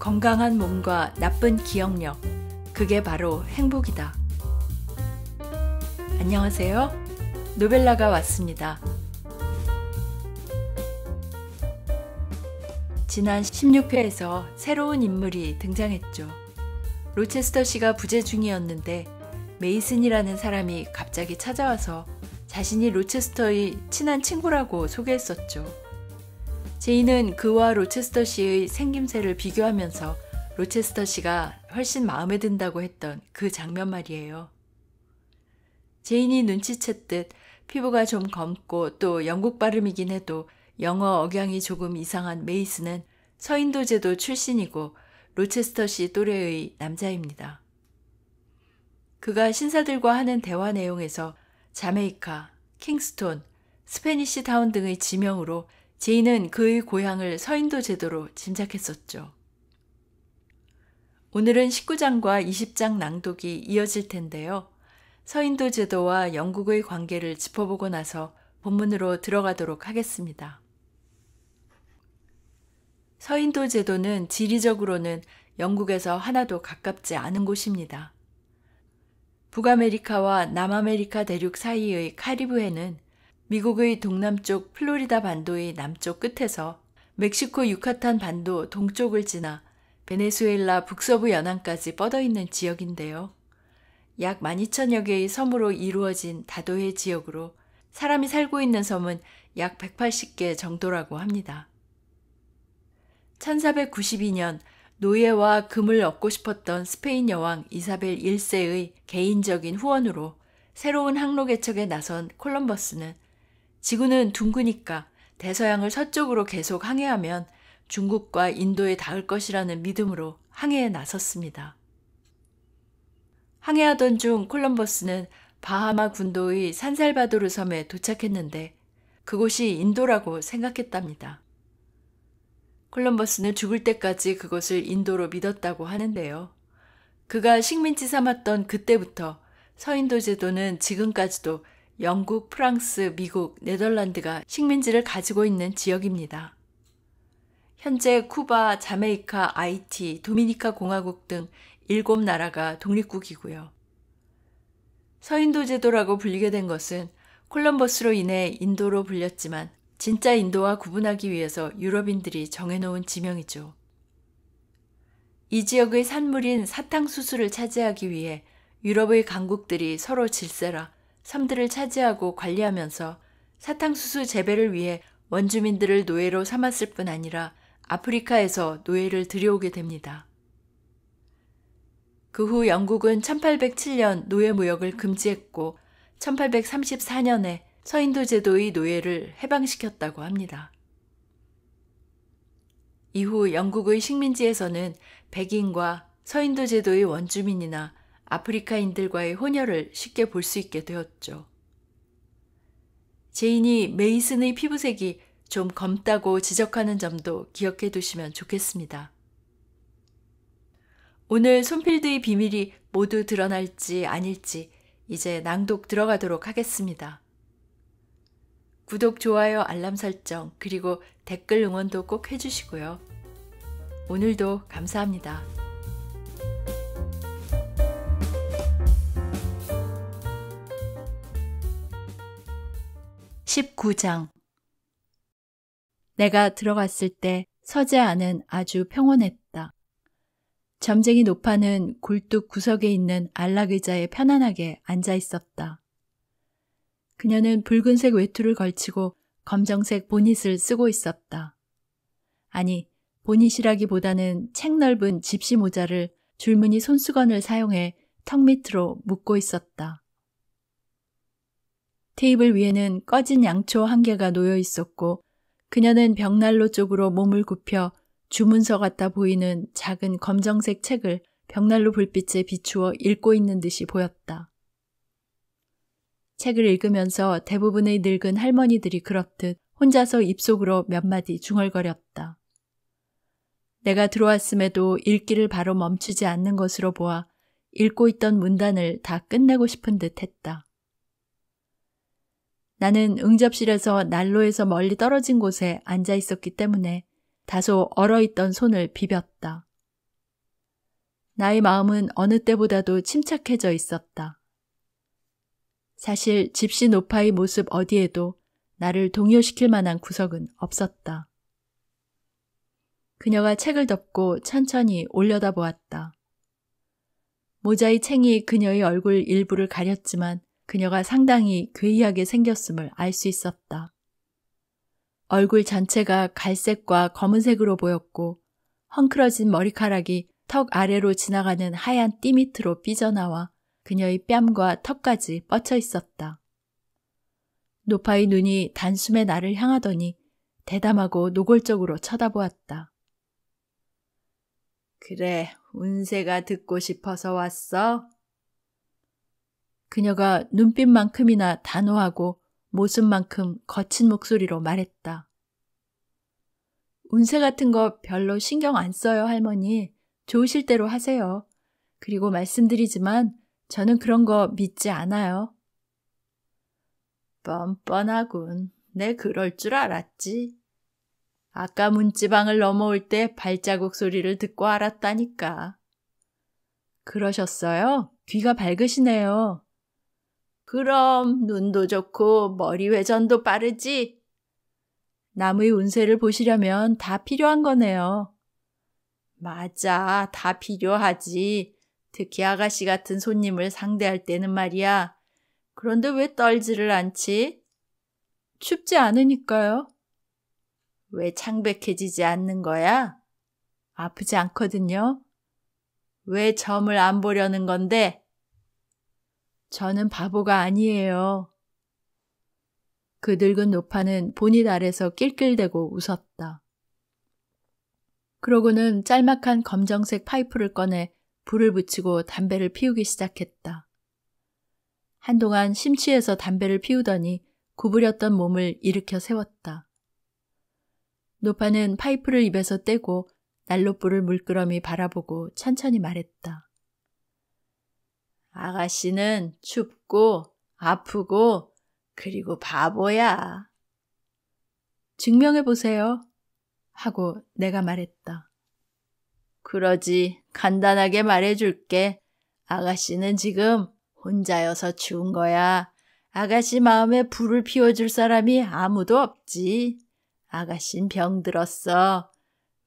건강한 몸과 나쁜 기억력. 그게 바로 행복이다. 안녕하세요. 노벨라가 왔습니다. 지난 16회에서 새로운 인물이 등장했죠. 로체스터 씨가 부재 중이었는데 메이슨이라는 사람이 갑자기 찾아와서 자신이 로체스터의 친한 친구라고 소개했었죠. 제인은 그와 로체스터 씨의 생김새를 비교하면서 로체스터 씨가 훨씬 마음에 든다고 했던 그 장면 말이에요. 제인이 눈치챘듯 피부가 좀 검고 또 영국 발음이긴 해도 영어 억양이 조금 이상한 메이스는 서인도제도 출신이고 로체스터 씨 또래의 남자입니다. 그가 신사들과 하는 대화 내용에서 자메이카, 킹스톤, 스페니시 타운 등의 지명으로 제인은 그의 고향을 서인도 제도로 짐작했었죠. 오늘은 19장과 20장 낭독이 이어질 텐데요. 서인도 제도와 영국의 관계를 짚어보고 나서 본문으로 들어가도록 하겠습니다. 서인도 제도는 지리적으로는 영국에서 하나도 가깝지 않은 곳입니다. 북아메리카와 남아메리카 대륙 사이의 카리브해는 미국의 동남쪽 플로리다 반도의 남쪽 끝에서 멕시코 유카탄 반도 동쪽을 지나 베네수엘라 북서부 연안까지 뻗어 있는 지역인데요. 약 12,000여 개의 섬으로 이루어진 다도해 지역으로 사람이 살고 있는 섬은 약 180개 정도라고 합니다. 1492년 노예와 금을 얻고 싶었던 스페인 여왕 이사벨 1세의 개인적인 후원으로 새로운 항로 개척에 나선 콜럼버스는 지구는 둥그니까 대서양을 서쪽으로 계속 항해하면 중국과 인도에 닿을 것이라는 믿음으로 항해에 나섰습니다. 항해하던 중 콜럼버스는 바하마 군도의 산살바도르 섬에 도착했는데 그곳이 인도라고 생각했답니다. 콜럼버스는 죽을 때까지 그것을 인도로 믿었다고 하는데요. 그가 식민지 삼았던 그때부터 서인도 제도는 지금까지도 영국, 프랑스, 미국, 네덜란드가 식민지를 가지고 있는 지역입니다. 현재 쿠바, 자메이카, 아이티, 도미니카 공화국 등 일곱 나라가 독립국이고요. 서인도 제도라고 불리게 된 것은 콜럼버스로 인해 인도로 불렸지만 진짜 인도와 구분하기 위해서 유럽인들이 정해놓은 지명이죠. 이 지역의 산물인 사탕수수를 차지하기 위해 유럽의 강국들이 서로 질세라 섬들을 차지하고 관리하면서 사탕수수 재배를 위해 원주민들을 노예로 삼았을 뿐 아니라 아프리카에서 노예를 들여오게 됩니다. 그 후 영국은 1807년 노예 무역을 금지했고 1834년에 서인도 제도의 노예를 해방시켰다고 합니다. 이후 영국의 식민지에서는 백인과 서인도 제도의 원주민이나 아프리카인들과의 혼혈을 쉽게 볼 수 있게 되었죠. 제인이 메이슨의 피부색이 좀 검다고 지적하는 점도 기억해 두시면 좋겠습니다. 오늘 손필드의 비밀이 모두 드러날지 아닐지 이제 낭독 들어가도록 하겠습니다. 구독, 좋아요, 알람 설정, 그리고 댓글 응원도 꼭 해주시고요. 오늘도 감사합니다. 19장 내가 들어갔을 때 서재 안은 아주 평온했다. 점쟁이 노파는 굴뚝 구석에 있는 안락의자에 편안하게 앉아 있었다. 그녀는 붉은색 외투를 걸치고 검정색 보닛을 쓰고 있었다. 아니, 보닛이라기보다는 책 넓은 집시 모자를 줄무늬 손수건을 사용해 턱 밑으로 묶고 있었다. 테이블 위에는 꺼진 양초 한 개가 놓여 있었고 그녀는 벽난로 쪽으로 몸을 굽혀 주문서 같다 보이는 작은 검정색 책을 벽난로 불빛에 비추어 읽고 있는 듯이 보였다. 책을 읽으면서 대부분의 늙은 할머니들이 그렇듯 혼자서 입속으로 몇 마디 중얼거렸다. 내가 들어왔음에도 읽기를 바로 멈추지 않는 것으로 보아 읽고 있던 문단을 다 끝내고 싶은 듯 했다. 나는 응접실에서 난로에서 멀리 떨어진 곳에 앉아 있었기 때문에 다소 얼어있던 손을 비볐다. 나의 마음은 어느 때보다도 침착해져 있었다. 사실 집시 노파의 모습 어디에도 나를 동요시킬 만한 구석은 없었다. 그녀가 책을 덮고 천천히 올려다보았다. 모자의 챙이 그녀의 얼굴 일부를 가렸지만 그녀가 상당히 괴이하게 생겼음을 알 수 있었다. 얼굴 전체가 갈색과 검은색으로 보였고 헝클어진 머리카락이 턱 아래로 지나가는 하얀 띠 밑으로 삐져나와 그녀의 뺨과 턱까지 뻗쳐 있었다. 노파의 눈이 단숨에 나를 향하더니 대담하고 노골적으로 쳐다보았다. 그래, 운세가 듣고 싶어서 왔어? 그녀가 눈빛만큼이나 단호하고 모습만큼 거친 목소리로 말했다. 운세 같은 거 별로 신경 안 써요, 할머니. 좋으실 대로 하세요. 그리고 말씀드리지만 저는 그런 거 믿지 않아요. 뻔뻔하군. 내 그럴 줄 알았지. 아까 문지방을 넘어올 때 발자국 소리를 듣고 알았다니까. 그러셨어요? 귀가 밝으시네요. 그럼 눈도 좋고 머리 회전도 빠르지. 남의 운세를 보시려면 다 필요한 거네요. 맞아, 다 필요하지. 특히 아가씨 같은 손님을 상대할 때는 말이야. 그런데 왜 떨지를 않지? 춥지 않으니까요. 왜 창백해지지 않는 거야? 아프지 않거든요. 왜 점을 안 보려는 건데? 저는 바보가 아니에요. 그 늙은 노파는 본인 아래서 낄낄대고 웃었다. 그러고는 짤막한 검정색 파이프를 꺼내 불을 붙이고 담배를 피우기 시작했다. 한동안 심취해서 담배를 피우더니 구부렸던 몸을 일으켜 세웠다. 노파는 파이프를 입에서 떼고 난로불을 물끄러미 바라보고 천천히 말했다. 아가씨는 춥고 아프고 그리고 바보야. 증명해 보세요. 하고 내가 말했다. 그러지. 간단하게 말해 줄게. 아가씨는 지금 혼자여서 추운 거야. 아가씨 마음에 불을 피워줄 사람이 아무도 없지. 아가씨는 병들었어.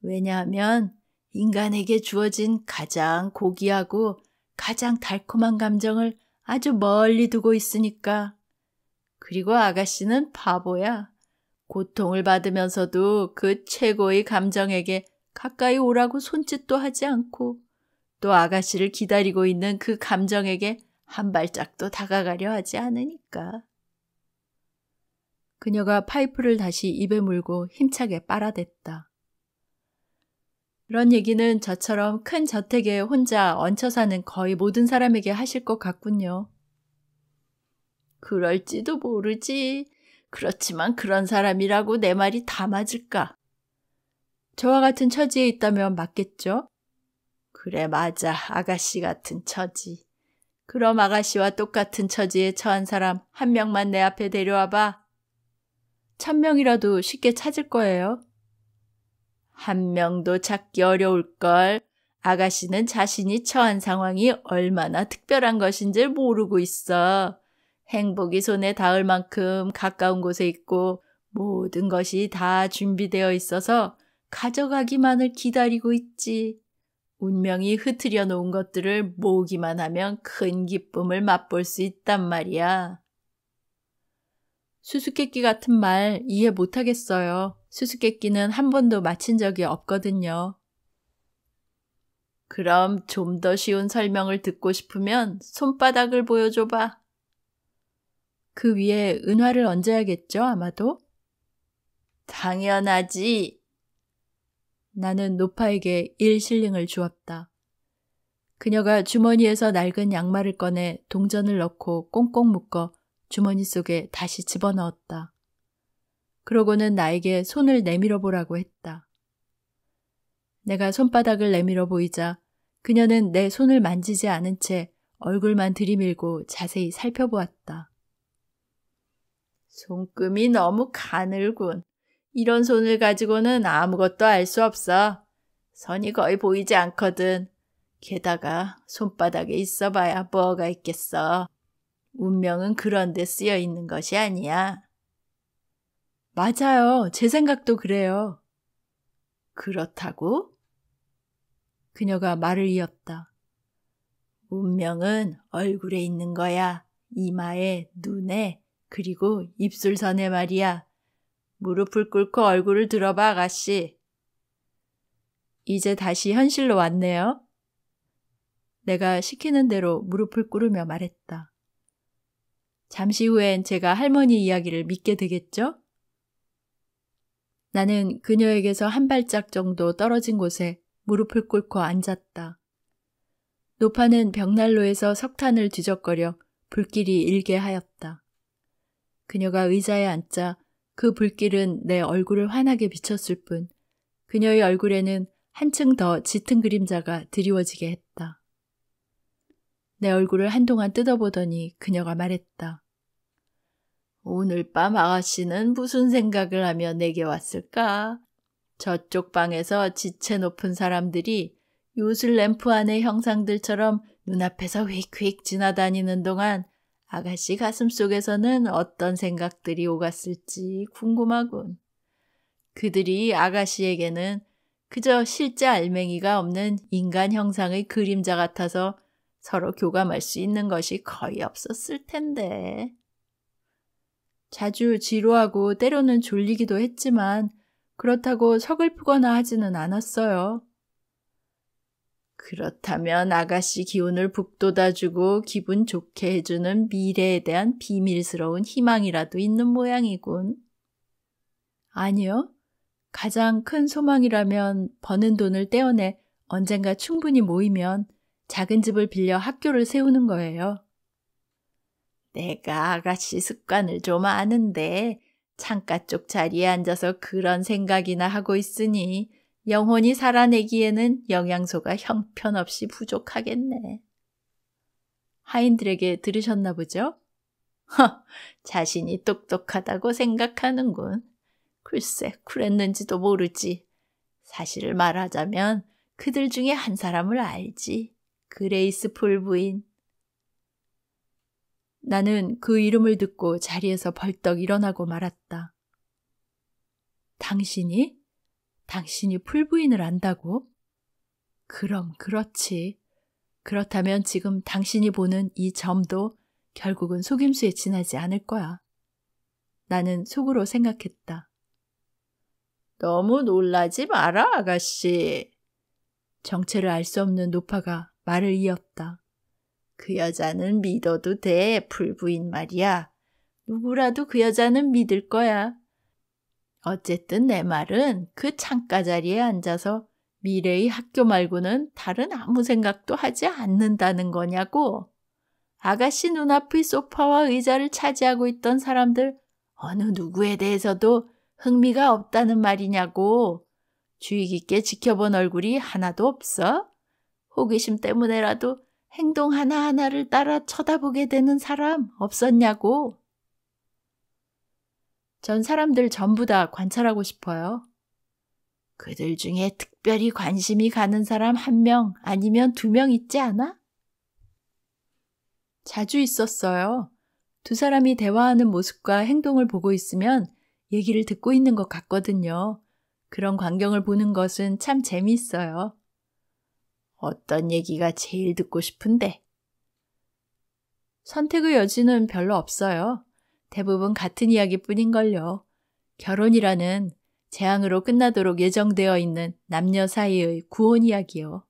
왜냐하면 인간에게 주어진 가장 고귀하고 가장 달콤한 감정을 아주 멀리 두고 있으니까. 그리고 아가씨는 바보야. 고통을 받으면서도 그 최고의 감정에게 가까이 오라고 손짓도 하지 않고 또 아가씨를 기다리고 있는 그 감정에게 한 발짝도 다가가려 하지 않으니까. 그녀가 파이프를 다시 입에 물고 힘차게 빨아댔다. 그런 얘기는 저처럼 큰 저택에 혼자 얹혀 사는 거의 모든 사람에게 하실 것 같군요. 그럴지도 모르지. 그렇지만 그런 사람이라고 내 말이 다 맞을까? 저와 같은 처지에 있다면 맞겠죠? 그래, 맞아. 아가씨 같은 처지. 그럼 아가씨와 똑같은 처지에 처한 사람 한 명만 내 앞에 데려와봐. 천 명이라도 쉽게 찾을 거예요. 한 명도 찾기 어려울걸. 아가씨는 자신이 처한 상황이 얼마나 특별한 것인지 모르고 있어. 행복이 손에 닿을 만큼 가까운 곳에 있고 모든 것이 다 준비되어 있어서 가져가기만을 기다리고 있지. 운명이 흐트려 놓은 것들을 모으기만 하면 큰 기쁨을 맛볼 수 있단 말이야. 수수께끼 같은 말 이해 못하겠어요. 수수께끼는 한 번도 마친 적이 없거든요. 그럼 좀 더 쉬운 설명을 듣고 싶으면 손바닥을 보여줘봐. 그 위에 은화를 얹어야겠죠, 아마도? 당연하지. 나는 노파에게 1실링을 주었다. 그녀가 주머니에서 낡은 양말을 꺼내 동전을 넣고 꽁꽁 묶어 주머니 속에 다시 집어넣었다. 그러고는 나에게 손을 내밀어 보라고 했다. 내가 손바닥을 내밀어 보이자 그녀는 내 손을 만지지 않은 채 얼굴만 들이밀고 자세히 살펴보았다. 손금이 너무 가늘군. 이런 손을 가지고는 아무것도 알 수 없어. 선이 거의 보이지 않거든. 게다가 손바닥에 있어봐야 뭐가 있겠어. 운명은 그런데 쓰여 있는 것이 아니야. 맞아요. 제 생각도 그래요. 그렇다고? 그녀가 말을 이었다. 운명은 얼굴에 있는 거야. 이마에, 눈에, 그리고 입술선에 말이야. 무릎을 꿇고 얼굴을 들어봐, 아가씨. 이제 다시 현실로 왔네요. 내가 시키는 대로 무릎을 꿇으며 말했다. 잠시 후엔 제가 할머니 이야기를 믿게 되겠죠? 나는 그녀에게서 한 발짝 정도 떨어진 곳에 무릎을 꿇고 앉았다. 노파는 벽난로에서 석탄을 뒤적거려 불길이 일게 하였다. 그녀가 의자에 앉자 그 불길은 내 얼굴을 환하게 비쳤을 뿐 그녀의 얼굴에는 한층 더 짙은 그림자가 드리워지게 했다. 내 얼굴을 한동안 뜯어보더니 그녀가 말했다. 오늘 밤 아가씨는 무슨 생각을 하며 내게 왔을까? 저쪽 방에서 지체 높은 사람들이 요술 램프 안의 형상들처럼 눈앞에서 휙휙 지나다니는 동안 아가씨 가슴 속에서는 어떤 생각들이 오갔을지 궁금하군. 그들이 아가씨에게는 그저 실제 알맹이가 없는 인간 형상의 그림자 같아서 서로 교감할 수 있는 것이 거의 없었을 텐데. 자주 지루하고 때로는 졸리기도 했지만 그렇다고 서글프거나 하지는 않았어요. 그렇다면 아가씨 기운을 북돋아주고 기분 좋게 해주는 미래에 대한 비밀스러운 희망이라도 있는 모양이군. 아니요. 가장 큰 소망이라면 버는 돈을 떼어내 언젠가 충분히 모이면 작은 집을 빌려 학교를 세우는 거예요. 내가 아가씨 습관을 좀 아는데 창가 쪽 자리에 앉아서 그런 생각이나 하고 있으니 영혼이 살아내기에는 영양소가 형편없이 부족하겠네. 하인들에게 들으셨나 보죠? 허, 자신이 똑똑하다고 생각하는군. 글쎄, 그랬는지도 모르지. 사실을 말하자면 그들 중에 한 사람을 알지. 그레이스 풀 부인. 나는 그 이름을 듣고 자리에서 벌떡 일어나고 말았다. 당신이? 당신이 풀부인을 안다고? 그럼 그렇지. 그렇다면 지금 당신이 보는 이 점도 결국은 속임수에 지나지 않을 거야. 나는 속으로 생각했다. 너무 놀라지 마라, 아가씨. 정체를 알 수 없는 노파가 말을 이었다. 그 여자는 믿어도 돼, 불부인 말이야. 누구라도 그 여자는 믿을 거야. 어쨌든 내 말은 그 창가 자리에 앉아서 미래의 학교 말고는 다른 아무 생각도 하지 않는다는 거냐고. 아가씨 눈앞의 소파와 의자를 차지하고 있던 사람들 어느 누구에 대해서도 흥미가 없다는 말이냐고. 주의 깊게 지켜본 얼굴이 하나도 없어? 호기심 때문에라도 행동 하나하나를 따라 쳐다보게 되는 사람 없었냐고. 전 사람들 전부 다 관찰하고 싶어요. 그들 중에 특별히 관심이 가는 사람 한 명 아니면 두 명 있지 않아? 자주 있었어요. 두 사람이 대화하는 모습과 행동을 보고 있으면 얘기를 듣고 있는 것 같거든요. 그런 광경을 보는 것은 참 재미있어요. 어떤 얘기가 제일 듣고 싶은데? 선택의 여지는 별로 없어요. 대부분 같은 이야기뿐인걸요. 결혼이라는 재앙으로 끝나도록 예정되어 있는 남녀 사이의 구혼 이야기요.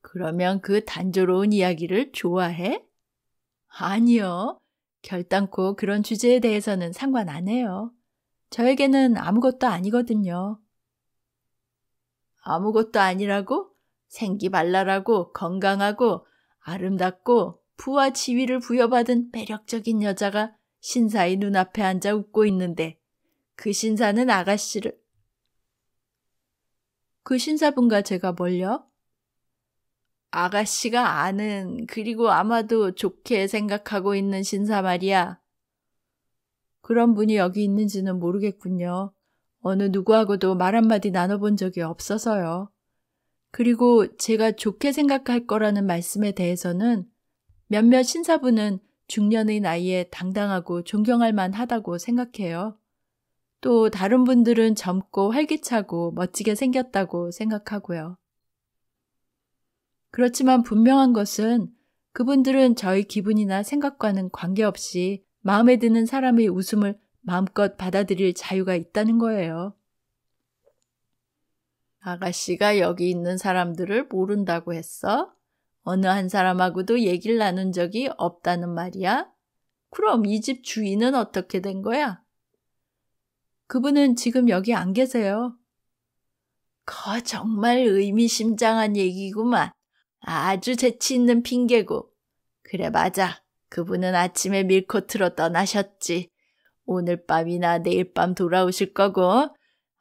그러면 그 단조로운 이야기를 좋아해? 아니요. 결단코 그런 주제에 대해서는 상관 안 해요. 저에게는 아무것도 아니거든요. 아무것도 아니라고? 생기발랄하고 건강하고 아름답고 부와 지위를 부여받은 매력적인 여자가 신사의 눈앞에 앉아 웃고 있는데 그 신사는 아가씨를 그 신사분과 제가 멀려? 아가씨가 아는 그리고 아마도 좋게 생각하고 있는 신사 말이야. 그런 분이 여기 있는지는 모르겠군요. 어느 누구하고도 말 한마디 나눠본 적이 없어서요. 그리고 제가 좋게 생각할 거라는 말씀에 대해서는 몇몇 신사부는 중년의 나이에 당당하고 존경할 만하다고 생각해요. 또 다른 분들은 젊고 활기차고 멋지게 생겼다고 생각하고요. 그렇지만 분명한 것은 그분들은 저희 기분이나 생각과는 관계없이 마음에 드는 사람의 웃음을 마음껏 받아들일 자유가 있다는 거예요. 아가씨가 여기 있는 사람들을 모른다고 했어? 어느 한 사람하고도 얘기를 나눈 적이 없다는 말이야? 그럼 이 집 주인은 어떻게 된 거야? 그분은 지금 여기 안 계세요. 거 정말 의미심장한 얘기구만. 아주 재치 있는 핑계고. 그래 맞아. 그분은 아침에 밀코트로 떠나셨지. 오늘 밤이나 내일 밤 돌아오실 거고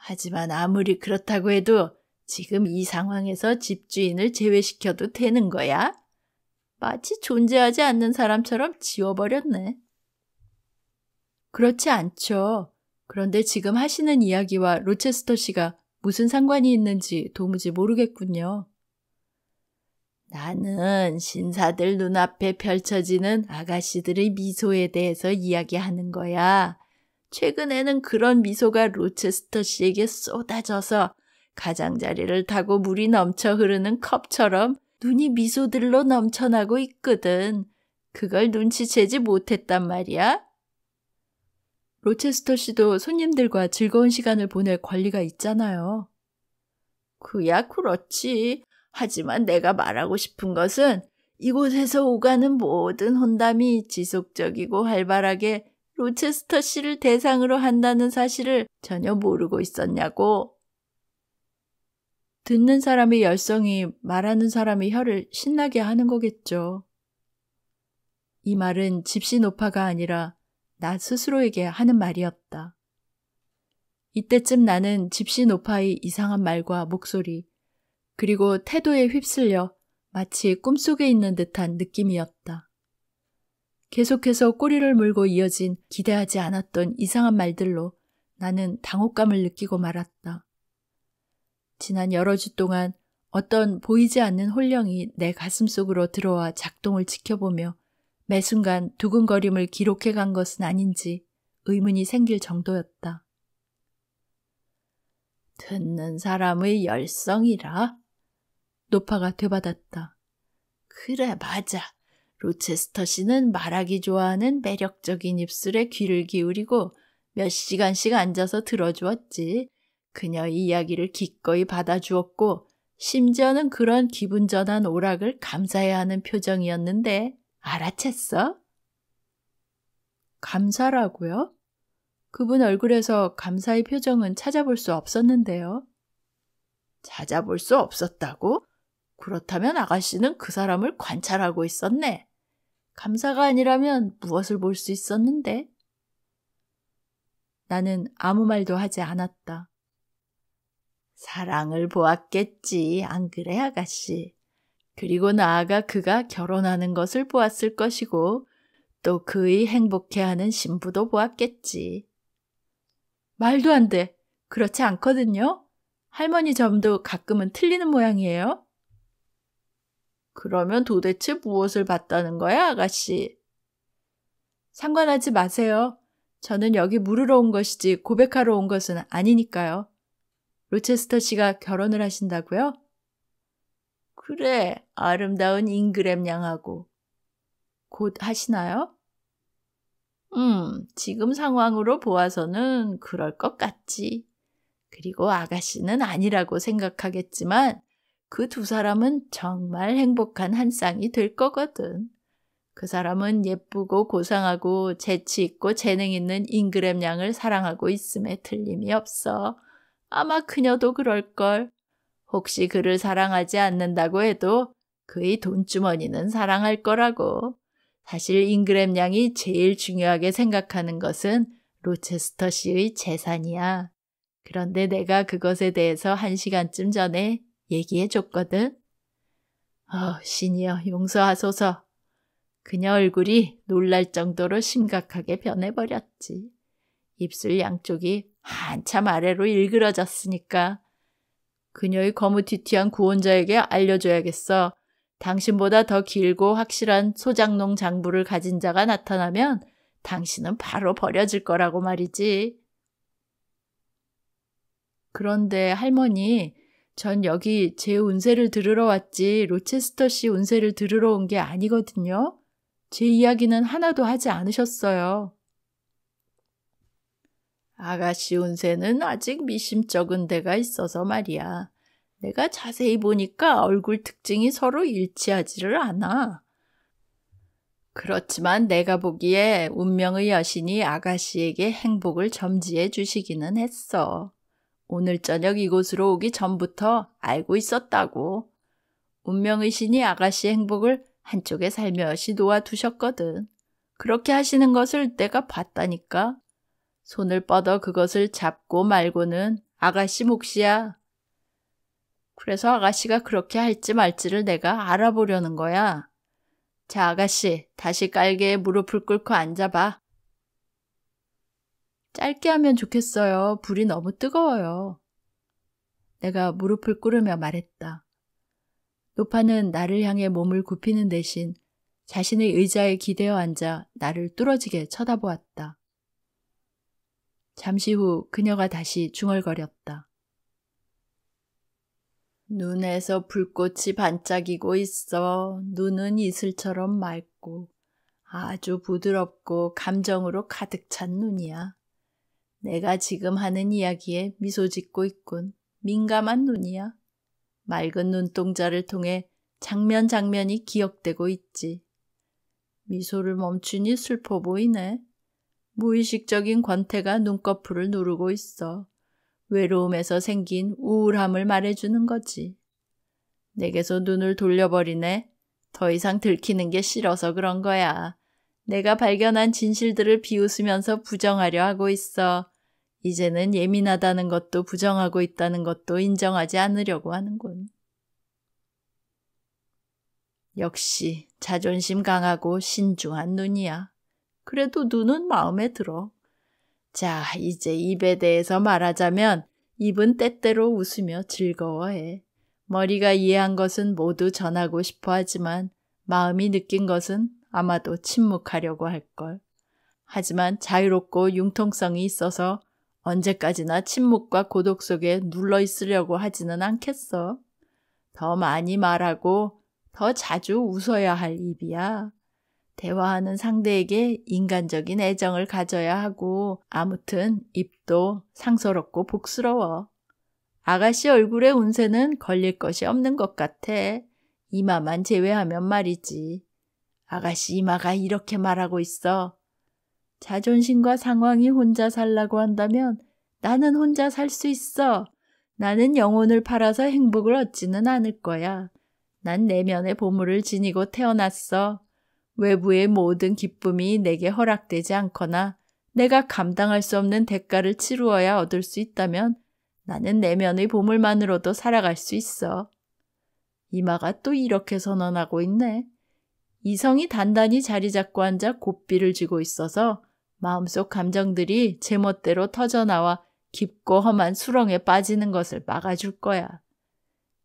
하지만 아무리 그렇다고 해도 지금 이 상황에서 집주인을 제외시켜도 되는 거야? 마치 존재하지 않는 사람처럼 지워버렸네. 그렇지 않죠. 그런데 지금 하시는 이야기와 로체스터 씨가 무슨 상관이 있는지 도무지 모르겠군요. 나는 신사들 눈앞에 펼쳐지는 아가씨들의 미소에 대해서 이야기하는 거야. 최근에는 그런 미소가 로체스터 씨에게 쏟아져서 가장자리를 타고 물이 넘쳐 흐르는 컵처럼 눈이 미소들로 넘쳐나고 있거든. 그걸 눈치채지 못했단 말이야. 로체스터 씨도 손님들과 즐거운 시간을 보낼 권리가 있잖아요. 그야 그렇지. 하지만 내가 말하고 싶은 것은 이곳에서 오가는 모든 혼담이 지속적이고 활발하게 로체스터 씨를 대상으로 한다는 사실을 전혀 모르고 있었냐고. 듣는 사람의 열성이 말하는 사람의 혀를 신나게 하는 거겠죠. 이 말은 집시 노파가 아니라 나 스스로에게 하는 말이었다. 이때쯤 나는 집시 노파의 이상한 말과 목소리, 그리고 태도에 휩쓸려 마치 꿈속에 있는 듯한 느낌이었다. 계속해서 꼬리를 물고 이어진 기대하지 않았던 이상한 말들로 나는 당혹감을 느끼고 말았다. 지난 여러 주 동안 어떤 보이지 않는 혼령이 내 가슴 속으로 들어와 작동을 지켜보며 매 순간 두근거림을 기록해 간 것은 아닌지 의문이 생길 정도였다. 듣는 사람의 열성이라? 노파가 되받았다. 그래, 맞아. 로체스터 씨는 말하기 좋아하는 매력적인 입술에 귀를 기울이고 몇 시간씩 앉아서 들어주었지. 그녀의 이야기를 기꺼이 받아주었고 심지어는 그런 기분 전환 오락을 감사해야 하는 표정이었는데 알아챘어? 감사라고요? 그분 얼굴에서 감사의 표정은 찾아볼 수 없었는데요. 찾아볼 수 없었다고? 그렇다면 아가씨는 그 사람을 관찰하고 있었네. 감사가 아니라면 무엇을 볼 수 있었는데? 나는 아무 말도 하지 않았다. 사랑을 보았겠지, 안 그래, 아가씨? 그리고 나아가 그가 결혼하는 것을 보았을 것이고, 또 그의 행복해하는 신부도 보았겠지. 말도 안 돼. 그렇지 않거든요? 할머니 점도 가끔은 틀리는 모양이에요. 그러면 도대체 무엇을 봤다는 거야, 아가씨? 상관하지 마세요. 저는 여기 물으러 온 것이지 고백하러 온 것은 아니니까요. 로체스터 씨가 결혼을 하신다고요? 그래, 아름다운 잉그램 양하고. 곧 하시나요? 음, 지금 상황으로 보아서는 그럴 것 같지. 그리고 아가씨는 아니라고 생각하겠지만 그두 사람은 정말 행복한 한 쌍이 될 거거든. 그 사람은 예쁘고 고상하고 재치 있고 재능 있는 잉그램 양을 사랑하고 있음에 틀림이 없어. 아마 그녀도 그럴걸. 혹시 그를 사랑하지 않는다고 해도 그의 돈주머니는 사랑할 거라고. 사실 잉그램 양이 제일 중요하게 생각하는 것은 로체스터 씨의 재산이야. 그런데 내가 그것에 대해서 한 시간쯤 전에 얘기해 줬거든. 어, 신이여, 용서하소서. 그녀 얼굴이 놀랄 정도로 심각하게 변해버렸지. 입술 양쪽이 한참 아래로 일그러졌으니까. 그녀의 거무튀튀한 구원자에게 알려줘야겠어. 당신보다 더 길고 확실한 소장농 장부를 가진 자가 나타나면 당신은 바로 버려질 거라고 말이지. 그런데 할머니, 전 여기 제 운세를 들으러 왔지 로체스터 씨 운세를 들으러 온 게 아니거든요. 제 이야기는 하나도 하지 않으셨어요. 아가씨 운세는 아직 미심쩍은 데가 있어서 말이야. 내가 자세히 보니까 얼굴 특징이 서로 일치하지를 않아. 그렇지만 내가 보기에 운명의 여신이 아가씨에게 행복을 점지해 주시기는 했어. 오늘 저녁 이곳으로 오기 전부터 알고 있었다고. 운명의 신이 아가씨의 행복을 한쪽에 살며시 놓아두셨거든. 그렇게 하시는 것을 내가 봤다니까. 손을 뻗어 그것을 잡고 말고는 아가씨 몫이야. 그래서 아가씨가 그렇게 할지 말지를 내가 알아보려는 거야. 자, 아가씨, 다시 깔개에 무릎을 꿇고 앉아봐. 짧게 하면 좋겠어요. 불이 너무 뜨거워요. 내가 무릎을 꿇으며 말했다. 노파는 나를 향해 몸을 굽히는 대신 자신의 의자에 기대어 앉아 나를 뚫어지게 쳐다보았다. 잠시 후 그녀가 다시 중얼거렸다. 눈에서 불꽃이 반짝이고 있어. 눈은 이슬처럼 맑고 아주 부드럽고 감정으로 가득 찬 눈이야. 내가 지금 하는 이야기에 미소 짓고 있군. 민감한 눈이야. 맑은 눈동자를 통해 장면 장면이 기억되고 있지. 미소를 멈추니 슬퍼 보이네. 무의식적인 권태가 눈꺼풀을 누르고 있어. 외로움에서 생긴 우울함을 말해주는 거지. 내게서 눈을 돌려버리네. 더 이상 들키는 게 싫어서 그런 거야. 내가 발견한 진실들을 비웃으면서 부정하려 하고 있어. 이제는 예민하다는 것도 부정하고 있다는 것도 인정하지 않으려고 하는군. 역시 자존심 강하고 신중한 눈이야. 그래도 눈은 마음에 들어. 자, 이제 입에 대해서 말하자면 입은 때때로 웃으며 즐거워해. 머리가 이해한 것은 모두 전하고 싶어 하지만 마음이 느낀 것은 아마도 침묵하려고 할걸. 하지만 자유롭고 융통성이 있어서 언제까지나 침묵과 고독 속에 눌러 있으려고 하지는 않겠어. 더 많이 말하고 더 자주 웃어야 할 입이야. 대화하는 상대에게 인간적인 애정을 가져야 하고 아무튼 입도 상서롭고 복스러워. 아가씨 얼굴에 운세는 걸릴 것이 없는 것 같아. 이마만 제외하면 말이지. 아가씨 이마가 이렇게 말하고 있어. 자존심과 상황이 혼자 살라고 한다면 나는 혼자 살 수 있어. 나는 영혼을 팔아서 행복을 얻지는 않을 거야. 난 내면의 보물을 지니고 태어났어. 외부의 모든 기쁨이 내게 허락되지 않거나 내가 감당할 수 없는 대가를 치루어야 얻을 수 있다면 나는 내면의 보물만으로도 살아갈 수 있어. 이마가 또 이렇게 선언하고 있네. 이성이 단단히 자리 잡고 앉아 고삐를 쥐고 있어서 마음속 감정들이 제멋대로 터져나와 깊고 험한 수렁에 빠지는 것을 막아줄 거야.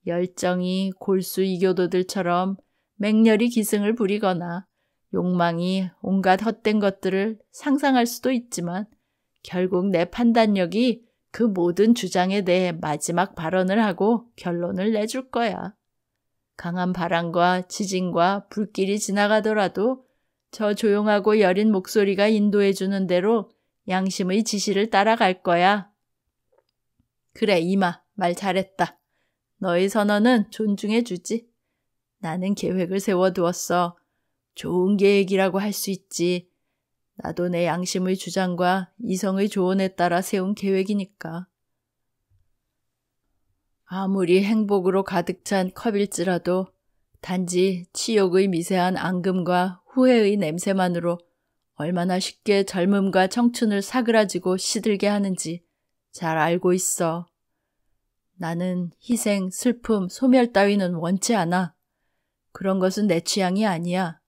열정이 골수 이교도들처럼 맹렬히 기승을 부리거나 욕망이 온갖 헛된 것들을 상상할 수도 있지만 결국 내 판단력이 그 모든 주장에 대해 마지막 발언을 하고 결론을 내줄 거야. 강한 바람과 지진과 불길이 지나가더라도 저 조용하고 여린 목소리가 인도해주는 대로 양심의 지시를 따라갈 거야. 그래, 이마. 말 잘했다. 너의 선언은 존중해주지. 나는 계획을 세워두었어. 좋은 계획이라고 할 수 있지. 나도 내 양심의 주장과 이성의 조언에 따라 세운 계획이니까. 아무리 행복으로 가득 찬 컵일지라도 단지 치욕의 미세한 앙금과 후회의 냄새만으로 얼마나 쉽게 젊음과 청춘을 사그라지고 시들게 하는지 잘 알고 있어. 나는 희생, 슬픔, 소멸 따위는 원치 않아. 그런 것은 내 취향이 아니야.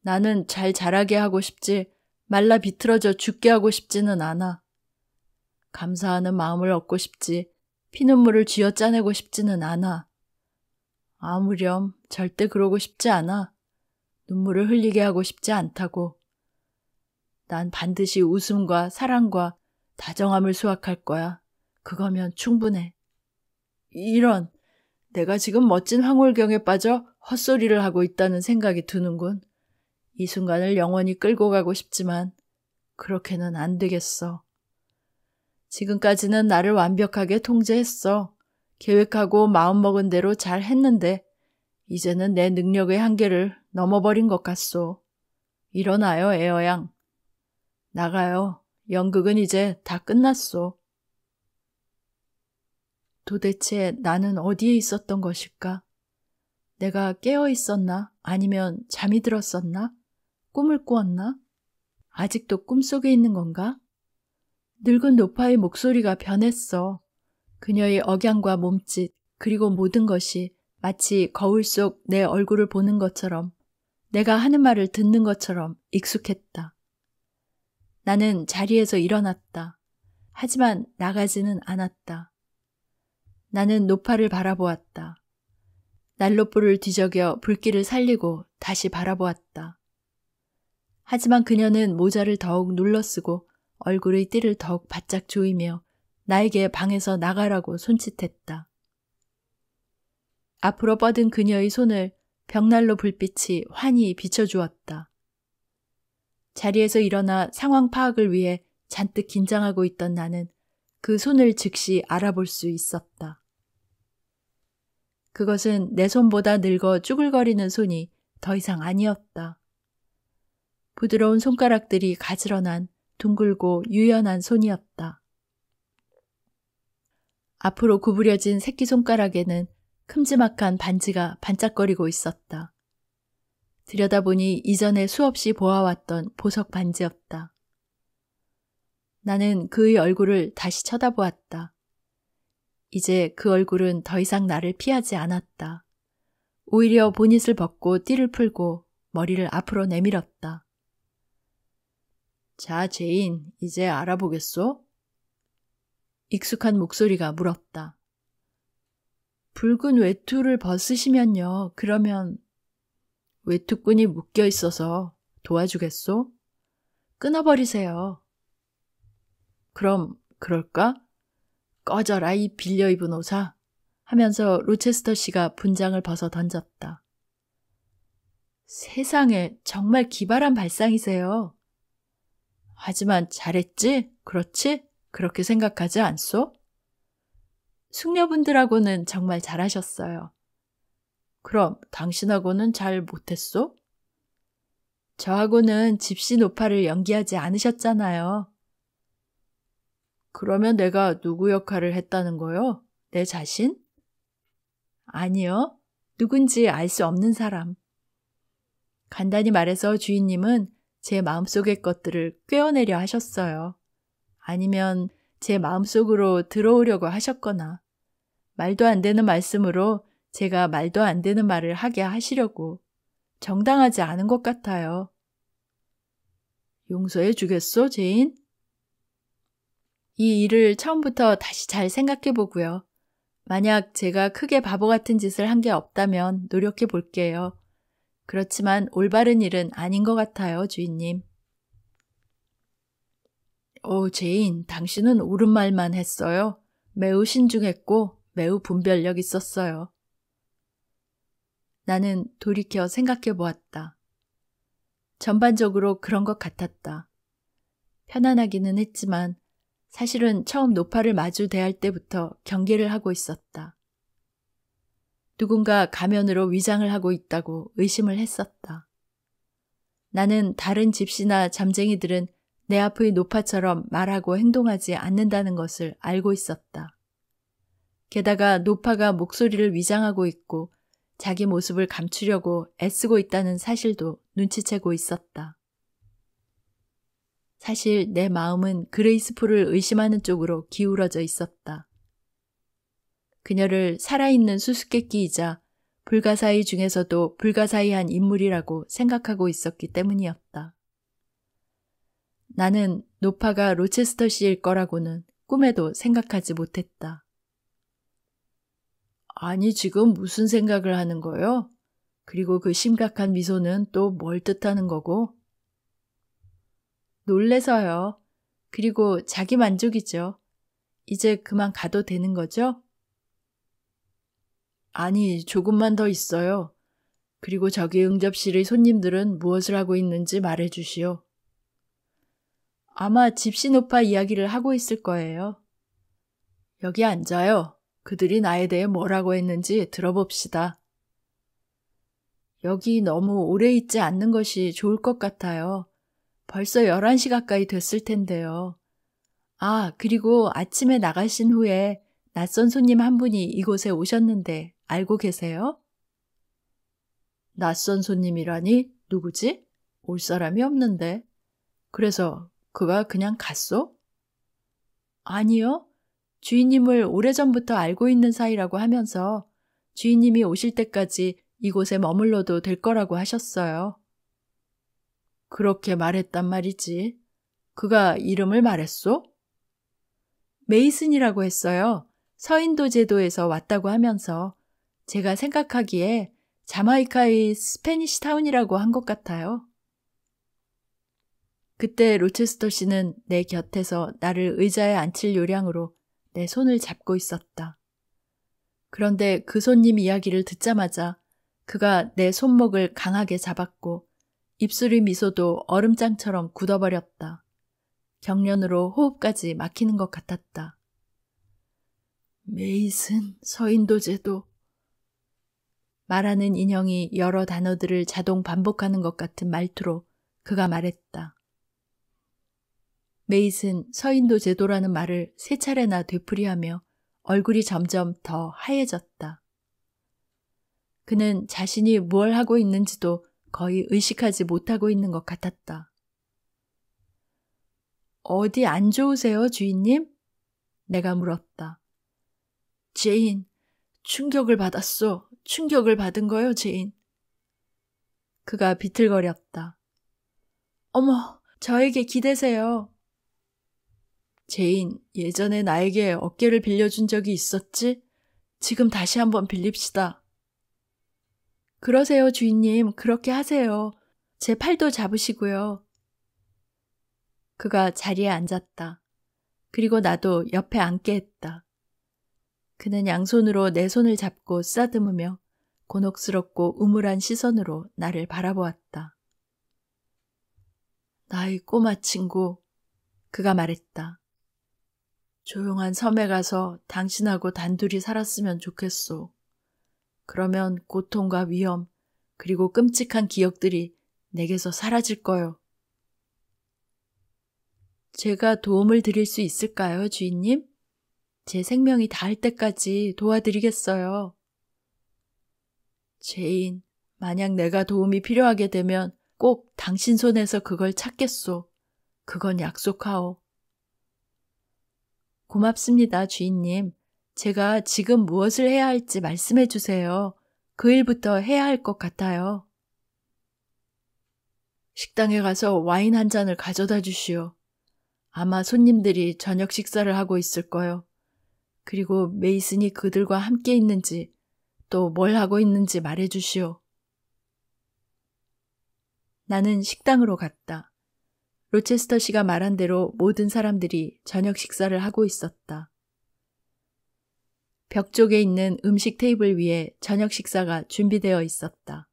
나는 잘 자라게 하고 싶지 말라 비틀어져 죽게 하고 싶지는 않아. 감사하는 마음을 얻고 싶지 피눈물을 쥐어짜내고 싶지는 않아. 아무렴 절대 그러고 싶지 않아. 눈물을 흘리게 하고 싶지 않다고. 난 반드시 웃음과 사랑과 다정함을 수확할 거야. 그거면 충분해. 이런, 내가 지금 멋진 황홀경에 빠져 헛소리를 하고 있다는 생각이 드는군. 이 순간을 영원히 끌고 가고 싶지만 그렇게는 안 되겠어. 지금까지는 나를 완벽하게 통제했어. 계획하고 마음먹은 대로 잘 했는데 이제는 내 능력의 한계를 넘어버린 것 같소. 일어나요, 에어양. 나가요. 연극은 이제 다 끝났소. 도대체 나는 어디에 있었던 것일까? 내가 깨어 있었나? 아니면 잠이 들었었나? 꿈을 꾸었나? 아직도 꿈속에 있는 건가? 늙은 노파의 목소리가 변했어. 그녀의 억양과 몸짓, 그리고 모든 것이 마치 거울 속 내 얼굴을 보는 것처럼 내가 하는 말을 듣는 것처럼 익숙했다. 나는 자리에서 일어났다. 하지만 나가지는 않았다. 나는 노파를 바라보았다. 난로불을 뒤적여 불길을 살리고 다시 바라보았다. 하지만 그녀는 모자를 더욱 눌러쓰고 얼굴의 띠를 더욱 바짝 조이며 나에게 방에서 나가라고 손짓했다. 앞으로 뻗은 그녀의 손을 벽난로 불빛이 환히 비춰주었다. 자리에서 일어나 상황 파악을 위해 잔뜩 긴장하고 있던 나는 그 손을 즉시 알아볼 수 있었다. 그것은 내 손보다 늙어 쭈글거리는 손이 더 이상 아니었다. 부드러운 손가락들이 가지런한 둥글고 유연한 손이었다. 앞으로 구부려진 새끼손가락에는 큼지막한 반지가 반짝거리고 있었다. 들여다보니 이전에 수없이 보아왔던 보석 반지였다. 나는 그의 얼굴을 다시 쳐다보았다. 이제 그 얼굴은 더 이상 나를 피하지 않았다. 오히려 보닛을 벗고 띠를 풀고 머리를 앞으로 내밀었다. 자, 제인, 이제 알아보겠소? 익숙한 목소리가 물었다. 붉은 외투를 벗으시면요. 그러면 외투꾼이 묶여 있어서 도와주겠소? 끊어버리세요. 그럼 그럴까? 꺼져라 이 빌려 입은 옷아 하면서 로체스터 씨가 분장을 벗어 던졌다. 세상에 정말 기발한 발상이세요. 하지만 잘했지? 그렇지? 그렇게 생각하지 않소? 숙녀분들하고는 정말 잘하셨어요. 그럼 당신하고는 잘 못했소? 저하고는 집시 노파를 연기하지 않으셨잖아요. 그러면 내가 누구 역할을 했다는 거요? 내 자신? 아니요. 누군지 알 수 없는 사람. 간단히 말해서 주인님은 제 마음속의 것들을 꿰어내려 하셨어요. 아니면 제 마음속으로 들어오려고 하셨거나 말도 안 되는 말씀으로 제가 말도 안 되는 말을 하게 하시려고 정당하지 않은 것 같아요. 용서해 주겠소, 제인? 이 일을 처음부터 다시 잘 생각해 보고요. 만약 제가 크게 바보 같은 짓을 한 게 없다면 노력해 볼게요. 그렇지만 올바른 일은 아닌 것 같아요, 주인님. 오, 어, 제인, 당신은 옳은 말만 했어요. 매우 신중했고 매우 분별력 있었어요. 나는 돌이켜 생각해 보았다. 전반적으로 그런 것 같았다. 편안하기는 했지만 사실은 처음 노파를 마주 대할 때부터 경계를 하고 있었다. 누군가 가면으로 위장을 하고 있다고 의심을 했었다. 나는 다른 집시나 잠쟁이들은 내 앞의 노파처럼 말하고 행동하지 않는다는 것을 알고 있었다. 게다가 노파가 목소리를 위장하고 있고 자기 모습을 감추려고 애쓰고 있다는 사실도 눈치채고 있었다. 사실 내 마음은 그레이스풀을 의심하는 쪽으로 기울어져 있었다. 그녀를 살아있는 수수께끼이자 불가사의 중에서도 불가사의한 인물이라고 생각하고 있었기 때문이었다. 나는 노파가 로체스터씨일 거라고는 꿈에도 생각하지 못했다. 아니, 지금 무슨 생각을 하는 거요? 그리고 그 심각한 미소는 또 뭘 뜻하는 거고? 놀래서요. 그리고 자기 만족이죠. 이제 그만 가도 되는 거죠? 아니, 조금만 더 있어요. 그리고 저기 응접실의 손님들은 무엇을 하고 있는지 말해 주시오. 아마 집시노파 이야기를 하고 있을 거예요. 여기 앉아요. 그들이 나에 대해 뭐라고 했는지 들어봅시다. 여기 너무 오래 있지 않는 것이 좋을 것 같아요. 벌써 11시 가까이 됐을 텐데요. 아, 그리고 아침에 나가신 후에 낯선 손님 한 분이 이곳에 오셨는데 알고 계세요? 낯선 손님이라니 누구지? 올 사람이 없는데. 그래서 그가 그냥 갔소? 아니요. 주인님을 오래전부터 알고 있는 사이라고 하면서 주인님이 오실 때까지 이곳에 머물러도 될 거라고 하셨어요. 그렇게 말했단 말이지. 그가 이름을 말했소? 메이슨이라고 했어요. 서인도 제도에서 왔다고 하면서 제가 생각하기에 자마이카의 스페니시 타운이라고 한 것 같아요. 그때 로체스터 씨는 내 곁에서 나를 의자에 앉힐 요량으로 내 손을 잡고 있었다. 그런데 그 손님 이야기를 듣자마자 그가 내 손목을 강하게 잡았고 입술이 미소도 얼음장처럼 굳어버렸다. 경련으로 호흡까지 막히는 것 같았다. 메이슨 서인도 제도 말하는 인형이 여러 단어들을 자동 반복하는 것 같은 말투로 그가 말했다. 메이슨 서인도 제도라는 말을 세 차례나 되풀이하며 얼굴이 점점 더 하얘졌다. 그는 자신이 무얼 하고 있는지도 거의 의식하지 못하고 있는 것 같았다. 어디 안 좋으세요, 주인님? 내가 물었다. 제인, 충격을 받았어 충격을 받은 거요, 제인. 그가 비틀거렸다. 어머, 저에게 기대세요. 제인, 예전에 나에게 어깨를 빌려준 적이 있었지? 지금 다시 한번 빌립시다. 그러세요, 주인님. 그렇게 하세요. 제 팔도 잡으시고요. 그가 자리에 앉았다. 그리고 나도 옆에 앉게 했다. 그는 양손으로 내 손을 잡고 쓰다듬으며 곤혹스럽고 우물한 시선으로 나를 바라보았다. 나의 꼬마 친구, 그가 말했다. 조용한 섬에 가서 당신하고 단둘이 살았으면 좋겠소. 그러면 고통과 위험, 그리고 끔찍한 기억들이 내게서 사라질 거요. 제가 도움을 드릴 수 있을까요, 주인님? 제 생명이 닿을 때까지 도와드리겠어요. 제인, 만약 내가 도움이 필요하게 되면 꼭 당신 손에서 그걸 찾겠소. 그건 약속하오. 고맙습니다, 주인님. 제가 지금 무엇을 해야 할지 말씀해 주세요. 그 일부터 해야 할 것 같아요. 식당에 가서 와인 한 잔을 가져다 주시오. 아마 손님들이 저녁 식사를 하고 있을 거요. 그리고 메이슨이 그들과 함께 있는지 또 뭘 하고 있는지 말해 주시오. 나는 식당으로 갔다. 로체스터 씨가 말한 대로 모든 사람들이 저녁 식사를 하고 있었다. 벽 쪽에 있는 음식 테이블 위에 저녁 식사가 준비되어 있었다.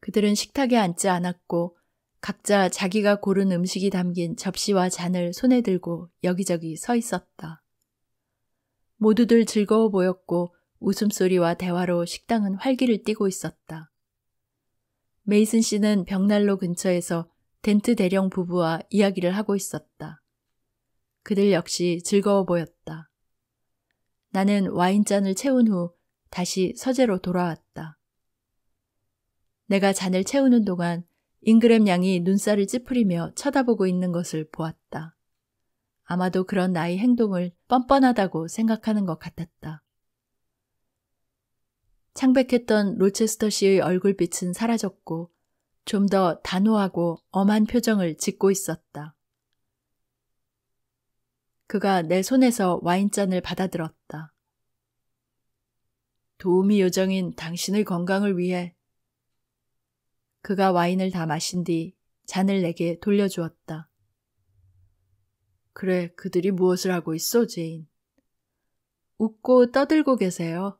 그들은 식탁에 앉지 않았고 각자 자기가 고른 음식이 담긴 접시와 잔을 손에 들고 여기저기 서 있었다. 모두들 즐거워 보였고 웃음소리와 대화로 식당은 활기를 띠고 있었다. 메이슨 씨는 벽난로 근처에서 덴트 대령 부부와 이야기를 하고 있었다. 그들 역시 즐거워 보였다. 나는 와인잔을 채운 후 다시 서재로 돌아왔다. 내가 잔을 채우는 동안 잉그램 양이 눈살을 찌푸리며 쳐다보고 있는 것을 보았다. 아마도 그런 나의 행동을 뻔뻔하다고 생각하는 것 같았다. 창백했던 로체스터 씨의 얼굴빛은 사라졌고 좀 더 단호하고 엄한 표정을 짓고 있었다. 그가 내 손에서 와인잔을 받아들었다. 도움이 요정인 당신의 건강을 위해 그가 와인을 다 마신 뒤 잔을 내게 돌려주었다. 그래, 그들이 무엇을 하고 있어, 제인? 웃고 떠들고 계세요.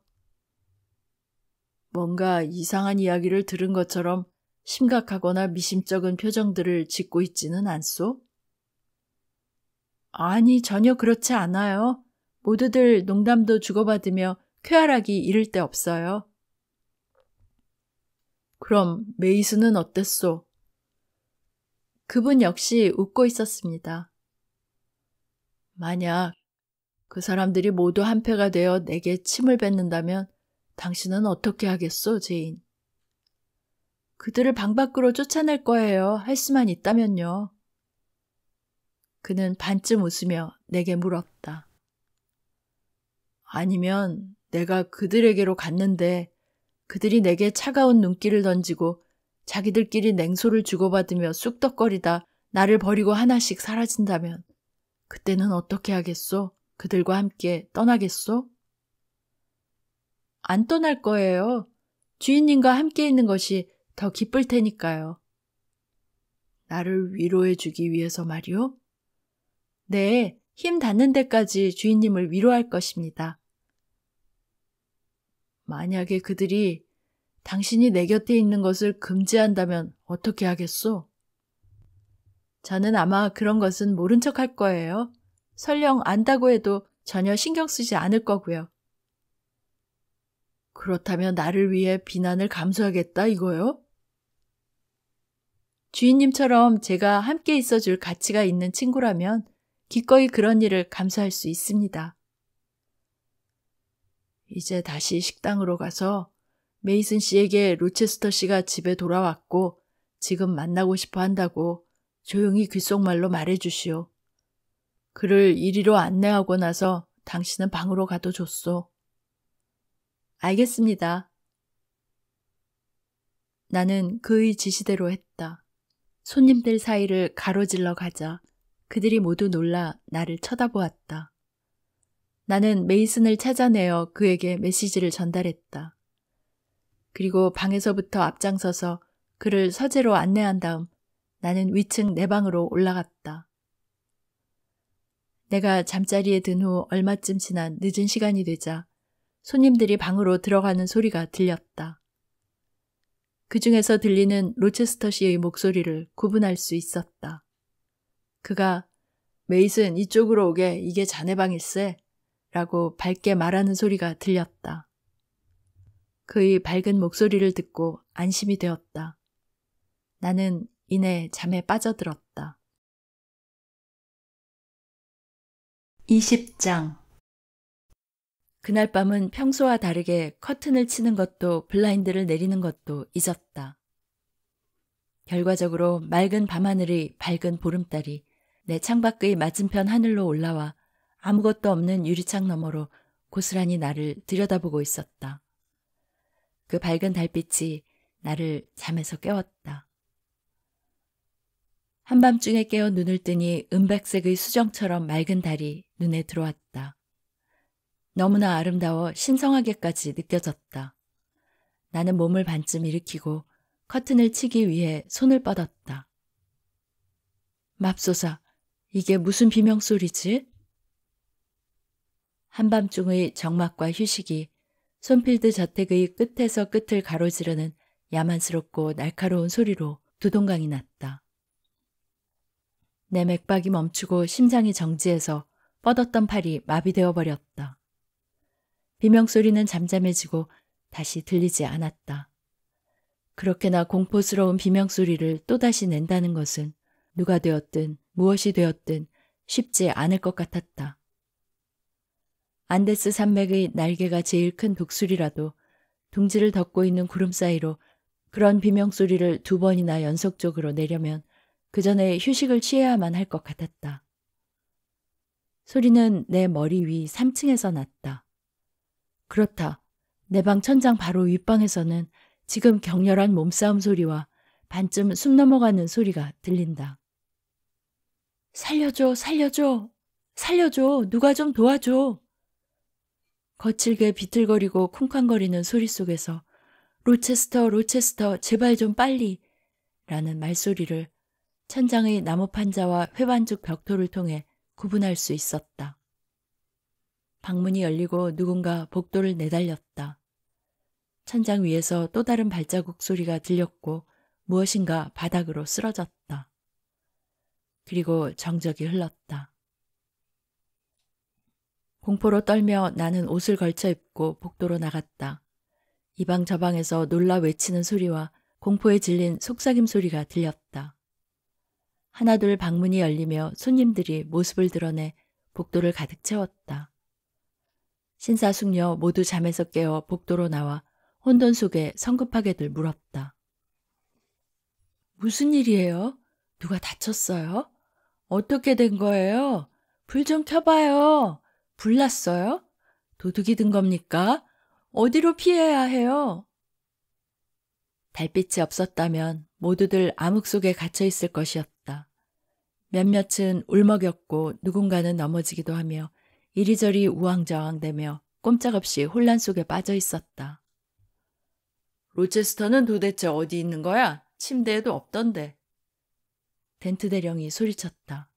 뭔가 이상한 이야기를 들은 것처럼 심각하거나 미심쩍은 표정들을 짓고 있지는 않소? 아니, 전혀 그렇지 않아요. 모두들 농담도 주고받으며 쾌활하기 이를 데 없어요. 그럼 메이스는 어땠소? 그분 역시 웃고 있었습니다. 만약 그 사람들이 모두 한패가 되어 내게 침을 뱉는다면 당신은 어떻게 하겠소, 제인? 그들을 방 밖으로 쫓아낼 거예요. 할 수만 있다면요. 그는 반쯤 웃으며 내게 물었다. 아니면 내가 그들에게로 갔는데 그들이 내게 차가운 눈길을 던지고 자기들끼리 냉소를 주고받으며 쑥덕거리다 나를 버리고 하나씩 사라진다면 그때는 어떻게 하겠소? 그들과 함께 떠나겠소? 안 떠날 거예요. 주인님과 함께 있는 것이 더 기쁠 테니까요. 나를 위로해 주기 위해서 말이요? 네, 힘 닿는 데까지 주인님을 위로할 것입니다. 만약에 그들이 당신이 내 곁에 있는 것을 금지한다면 어떻게 하겠소? 저는 아마 그런 것은 모른 척할 거예요. 설령 안다고 해도 전혀 신경 쓰지 않을 거고요. 그렇다면 나를 위해 비난을 감수하겠다 이거요? 주인님처럼 제가 함께 있어줄 가치가 있는 친구라면 기꺼이 그런 일을 감수할 수 있습니다. 이제 다시 식당으로 가서 메이슨 씨에게 로체스터 씨가 집에 돌아왔고 지금 만나고 싶어 한다고 조용히 귓속말로 말해주시오. 그를 이리로 안내하고 나서 당신은 방으로 가도 좋소. 알겠습니다. 나는 그의 지시대로 했다. 손님들 사이를 가로질러 가자 그들이 모두 놀라 나를 쳐다보았다. 나는 메이슨을 찾아내어 그에게 메시지를 전달했다. 그리고 방에서부터 앞장서서 그를 서재로 안내한 다음 나는 위층 내 방으로 올라갔다. 내가 잠자리에 든 후 얼마쯤 지난 늦은 시간이 되자 손님들이 방으로 들어가는 소리가 들렸다. 그 중에서 들리는 로체스터 씨의 목소리를 구분할 수 있었다. 그가 메이슨 이쪽으로 오게 이게 자네 방일세 라고 밝게 말하는 소리가 들렸다. 그의 밝은 목소리를 듣고 안심이 되었다. 나는 이내 잠에 빠져들었다. 20장 그날 밤은 평소와 다르게 커튼을 치는 것도 블라인드를 내리는 것도 잊었다. 결과적으로 맑은 밤하늘이 밝은 보름달이 내 창밖의 맞은편 하늘로 올라와 아무것도 없는 유리창 너머로 고스란히 나를 들여다보고 있었다. 그 밝은 달빛이 나를 잠에서 깨웠다. 한밤중에 깨어 눈을 뜨니 은백색의 수정처럼 맑은 달이 눈에 들어왔다. 너무나 아름다워 신성하게까지 느껴졌다. 나는 몸을 반쯤 일으키고 커튼을 치기 위해 손을 뻗었다. 맙소사, 이게 무슨 비명소리지? 한밤중의 정막과 휴식이 손필드 저택의 끝에서 끝을 가로지르는 야만스럽고 날카로운 소리로 두동강이 났다. 내 맥박이 멈추고 심장이 정지해서 뻗었던 팔이 마비되어 버렸다. 비명소리는 잠잠해지고 다시 들리지 않았다. 그렇게나 공포스러운 비명소리를 또다시 낸다는 것은 누가 되었든 무엇이 되었든 쉽지 않을 것 같았다. 안데스 산맥의 날개가 제일 큰 독수리라도 둥지를 덮고 있는 구름 사이로 그런 비명소리를 두 번이나 연속적으로 내려면 그 전에 휴식을 취해야만 할 것 같았다. 소리는 내 머리 위 3층에서 났다. 그렇다. 내 방 천장 바로 윗방에서는 지금 격렬한 몸싸움 소리와 반쯤 숨 넘어가는 소리가 들린다. 살려줘, 살려줘, 살려줘, 누가 좀 도와줘. 거칠게 비틀거리고 쿵쾅거리는 소리 속에서 로체스터, 로체스터, 제발 좀 빨리! 라는 말소리를 천장의 나무 판자와 회반죽 벽돌을 통해 구분할 수 있었다. 방문이 열리고 누군가 복도를 내달렸다. 천장 위에서 또 다른 발자국 소리가 들렸고 무엇인가 바닥으로 쓰러졌다. 그리고 정적이 흘렀다. 공포로 떨며 나는 옷을 걸쳐 입고 복도로 나갔다. 이 방 저방에서 놀라 외치는 소리와 공포에 질린 속삭임 소리가 들렸다. 하나둘 방문이 열리며 손님들이 모습을 드러내 복도를 가득 채웠다. 신사숙녀 모두 잠에서 깨어 복도로 나와 혼돈 속에 성급하게들 물었다. 무슨 일이에요? 누가 다쳤어요? 어떻게 된 거예요? 불 좀 켜봐요. 불났어요? 도둑이 든 겁니까? 어디로 피해야 해요? 달빛이 없었다면 모두들 암흑 속에 갇혀 있을 것이었다. 몇몇은 울먹였고 누군가는 넘어지기도 하며 이리저리 우왕좌왕대며 꼼짝없이 혼란 속에 빠져 있었다. 로체스터는 도대체 어디 있는 거야? 침대에도 없던데. 덴트 대령이 소리쳤다.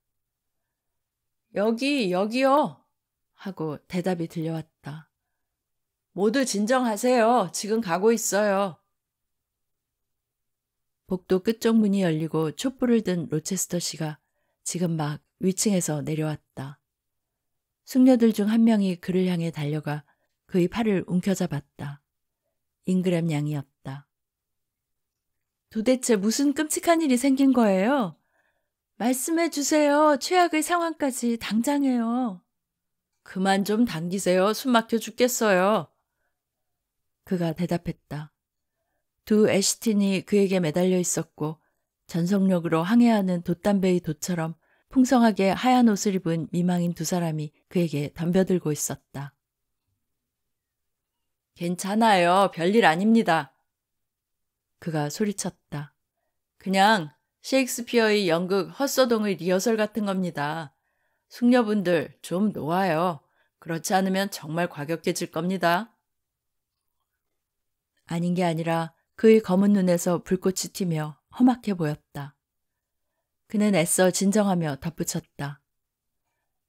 여기, 여기요! 하고 대답이 들려왔다. 모두 진정하세요. 지금 가고 있어요. 복도 끝쪽 문이 열리고 촛불을 든 로체스터 씨가 지금 막 위층에서 내려왔다. 숙녀들 중 한 명이 그를 향해 달려가 그의 팔을 움켜잡았다. 잉그램 양이었다. 도대체 무슨 끔찍한 일이 생긴 거예요? 말씀해 주세요. 최악의 상황까지 당장해요. 그만 좀 당기세요. 숨 막혀 죽겠어요. 그가 대답했다. 두 애시틴이 그에게 매달려 있었고 전속력으로 항해하는 돛담배의 돛처럼 풍성하게 하얀 옷을 입은 미망인 두 사람이 그에게 덤벼들고 있었다. 괜찮아요. 별일 아닙니다. 그가 소리쳤다. 그냥 셰익스피어의 연극 헛소동의 리허설 같은 겁니다. 숙녀분들 좀 놓아요. 그렇지 않으면 정말 과격해질 겁니다. 아닌 게 아니라 그의 검은 눈에서 불꽃이 튀며 험악해 보였다. 그는 애써 진정하며 덧붙였다.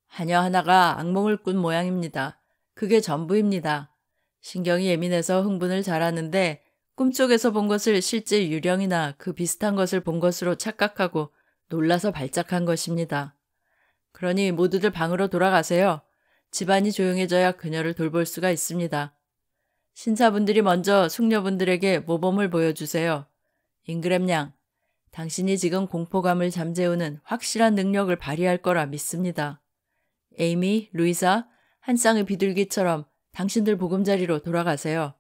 하녀 하나가 악몽을 꾼 모양입니다. 그게 전부입니다. 신경이 예민해서 흥분을 잘하는데 꿈쪽에서 본 것을 실제 유령이나 그 비슷한 것을 본 것으로 착각하고 놀라서 발작한 것입니다. 그러니 모두들 방으로 돌아가세요. 집안이 조용해져야 그녀를 돌볼 수가 있습니다. 신사분들이 먼저 숙녀분들에게 모범을 보여주세요. 잉그램 양, 당신이 지금 공포감을 잠재우는 확실한 능력을 발휘할 거라 믿습니다. 에이미, 루이사, 한 쌍의 비둘기처럼 당신들 보금자리로 돌아가세요.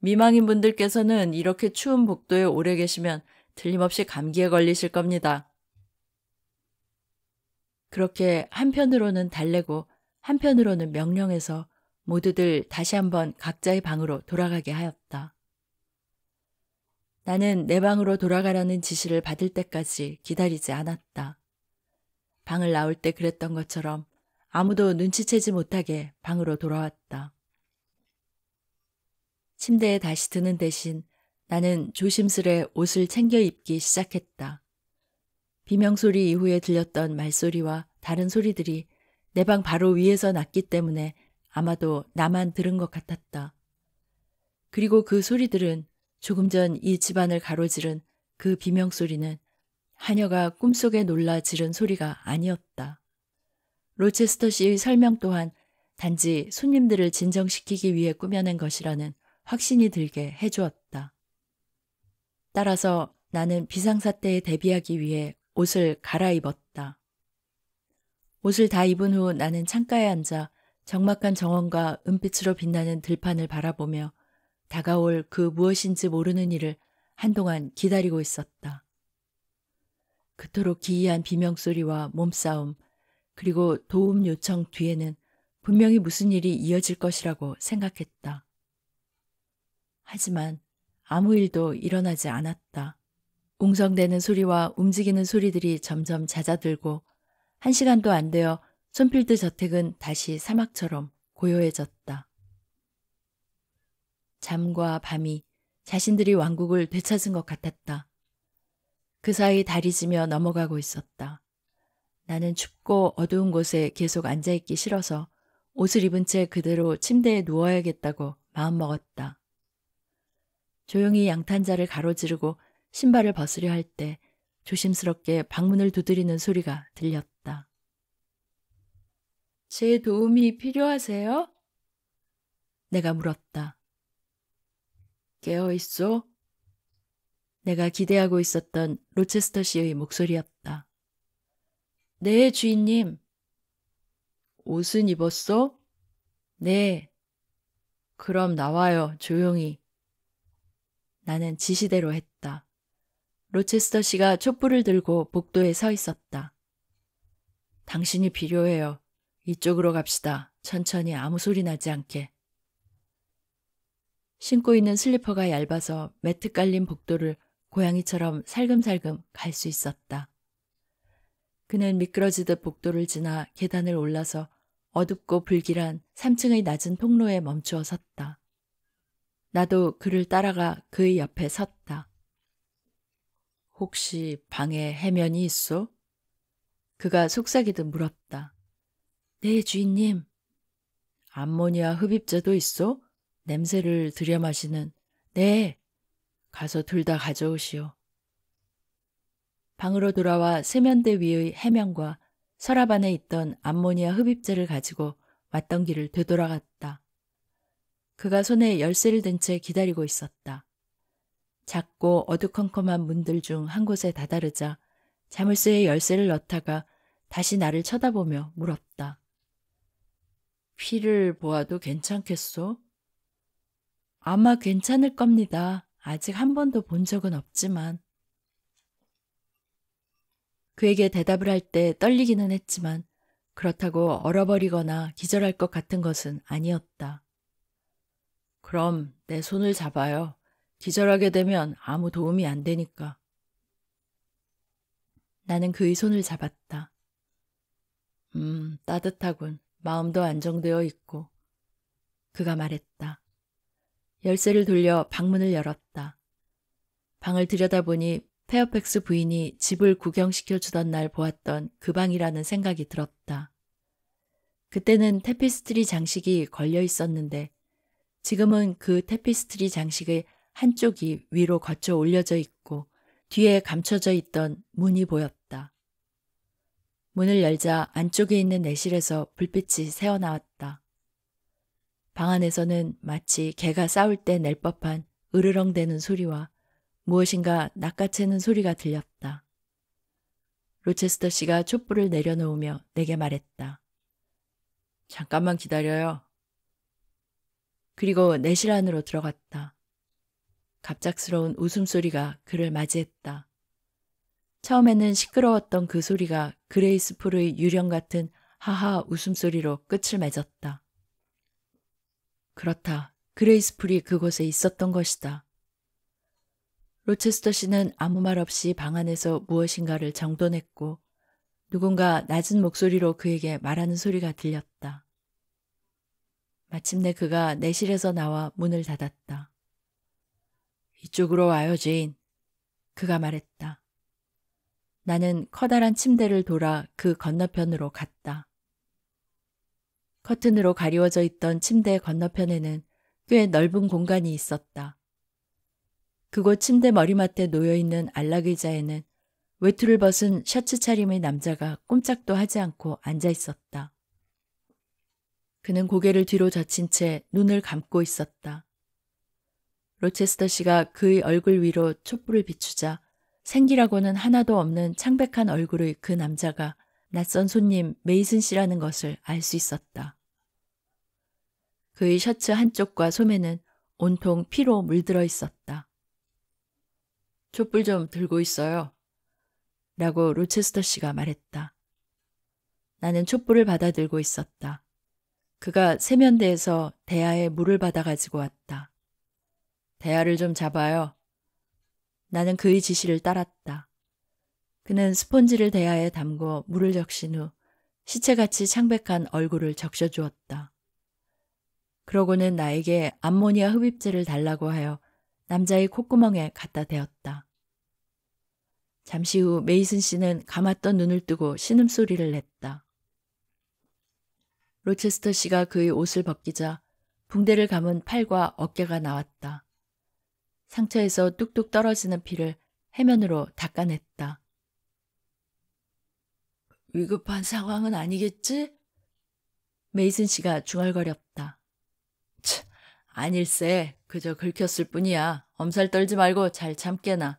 미망인 분들께서는 이렇게 추운 복도에 오래 계시면 틀림없이 감기에 걸리실 겁니다. 그렇게 한편으로는 달래고 한편으로는 명령해서 모두들 다시 한번 각자의 방으로 돌아가게 하였다. 나는 내 방으로 돌아가라는 지시를 받을 때까지 기다리지 않았다. 방을 나올 때 그랬던 것처럼 아무도 눈치채지 못하게 방으로 돌아왔다. 침대에 다시 드는 대신 나는 조심스레 옷을 챙겨 입기 시작했다. 비명소리 이후에 들렸던 말소리와 다른 소리들이 내 방 바로 위에서 났기 때문에 아마도 나만 들은 것 같았다. 그리고 그 소리들은 조금 전 이 집안을 가로지른 그 비명소리는 하녀가 꿈속에 놀라 지른 소리가 아니었다. 로체스터 씨의 설명 또한 단지 손님들을 진정시키기 위해 꾸며낸 것이라는 확신이 들게 해주었다. 따라서 나는 비상사태에 대비하기 위해 옷을 갈아입었다. 옷을 다 입은 후 나는 창가에 앉아 정막한 정원과 은빛으로 빛나는 들판을 바라보며 다가올 그 무엇인지 모르는 일을 한동안 기다리고 있었다. 그토록 기이한 비명소리와 몸싸움, 그리고 도움 요청 뒤에는 분명히 무슨 일이 이어질 것이라고 생각했다. 하지만 아무 일도 일어나지 않았다. 웅성대는 소리와 움직이는 소리들이 점점 잦아들고 한 시간도 안 되어 손필드 저택은 다시 사막처럼 고요해졌다. 잠과 밤이 자신들이 왕국을 되찾은 것 같았다. 그 사이 달이 지며 넘어가고 있었다. 나는 춥고 어두운 곳에 계속 앉아있기 싫어서 옷을 입은 채 그대로 침대에 누워야겠다고 마음먹었다. 조용히 양탄자를 가로지르고 신발을 벗으려 할 때 조심스럽게 방문을 두드리는 소리가 들렸다. 제 도움이 필요하세요? 내가 물었다. 깨어있소? 내가 기대하고 있었던 로체스터 씨의 목소리였다. 네, 주인님. 옷은 입었소? 네. 그럼 나와요, 조용히. 나는 지시대로 했다. 로체스터 씨가 촛불을 들고 복도에 서 있었다. 당신이 필요해요. 이쪽으로 갑시다. 천천히 아무 소리 나지 않게. 신고 있는 슬리퍼가 얇아서 매트 깔린 복도를 고양이처럼 살금살금 갈 수 있었다. 그는 미끄러지듯 복도를 지나 계단을 올라서 어둡고 불길한 3층의 낮은 통로에 멈추어 섰다. 나도 그를 따라가 그의 옆에 섰다. 혹시 방에 해면이 있어? 그가 속삭이듯 물었다. 네, 주인님. 암모니아 흡입제도 있어? 냄새를 들여 마시는 네, 가서 둘 다 가져오시오. 방으로 돌아와 세면대 위의 해면과 서랍 안에 있던 암모니아 흡입제를 가지고 왔던 길을 되돌아갔다. 그가 손에 열쇠를 든 채 기다리고 있었다. 작고 어두컴컴한 문들 중 한 곳에 다다르자 자물쇠에 열쇠를 넣다가 다시 나를 쳐다보며 물었다. 피를 보아도 괜찮겠소? 아마 괜찮을 겁니다. 아직 한 번도 본 적은 없지만. 그에게 대답을 할 때 떨리기는 했지만 그렇다고 얼어버리거나 기절할 것 같은 것은 아니었다. 그럼 내 손을 잡아요. 기절하게 되면 아무 도움이 안 되니까. 나는 그의 손을 잡았다. 음, 따뜻하군. 마음도 안정되어 있고. 그가 말했다. 열쇠를 돌려 방문을 열었다. 방을 들여다보니 페어팩스 부인이 집을 구경시켜 주던 날 보았던 그 방이라는 생각이 들었다. 그때는 테피스트리 장식이 걸려 있었는데 지금은 그 테피스트리 장식의 한쪽이 위로 거쳐 올려져 있고 뒤에 감춰져 있던 문이 보였다. 문을 열자 안쪽에 있는 내실에서 불빛이 새어나왔다. 방 안에서는 마치 개가 싸울 때 낼 법한 으르렁대는 소리와 무엇인가 낚아채는 소리가 들렸다. 로체스터 씨가 촛불을 내려놓으며 내게 말했다. 잠깐만 기다려요. 그리고 내실 안으로 들어갔다. 갑작스러운 웃음소리가 그를 맞이했다. 처음에는 시끄러웠던 그 소리가 그레이스풀의 유령 같은 하하 웃음소리로 끝을 맺었다. 그렇다. 그레이스풀이 그곳에 있었던 것이다. 로체스터 씨는 아무 말 없이 방 안에서 무엇인가를 정돈했고 누군가 낮은 목소리로 그에게 말하는 소리가 들렸다. 마침내 그가 내실에서 나와 문을 닫았다. 이쪽으로 와요, 제인. 그가 말했다. 나는 커다란 침대를 돌아 그 건너편으로 갔다. 커튼으로 가리워져 있던 침대 건너편에는 꽤 넓은 공간이 있었다. 그곳 침대 머리맡에 놓여있는 안락의자에는 외투를 벗은 셔츠 차림의 남자가 꼼짝도 하지 않고 앉아 있었다. 그는 고개를 뒤로 젖힌 채 눈을 감고 있었다. 로체스터 씨가 그의 얼굴 위로 촛불을 비추자 생기라고는 하나도 없는 창백한 얼굴의 그 남자가 낯선 손님 메이슨 씨라는 것을 알 수 있었다. 그의 셔츠 한쪽과 소매는 온통 피로 물들어 있었다. 촛불 좀 들고 있어요. 라고 로체스터 씨가 말했다. 나는 촛불을 받아들고 있었다. 그가 세면대에서 대야에 물을 받아가지고 왔다. 대야를 좀 잡아요. 나는 그의 지시를 따랐다. 그는 스펀지를 대야에 담궈 물을 적신 후 시체같이 창백한 얼굴을 적셔주었다. 그러고는 나에게 암모니아 흡입제를 달라고 하여 남자의 콧구멍에 갖다 대었다. 잠시 후 메이슨 씨는 감았던 눈을 뜨고 신음소리를 냈다. 로체스터 씨가 그의 옷을 벗기자 붕대를 감은 팔과 어깨가 나왔다. 상처에서 뚝뚝 떨어지는 피를 해면으로 닦아냈다. 위급한 상황은 아니겠지? 메이슨 씨가 중얼거렸다. 차, 아닐세. 그저 긁혔을 뿐이야. 엄살 떨지 말고 잘 참게나.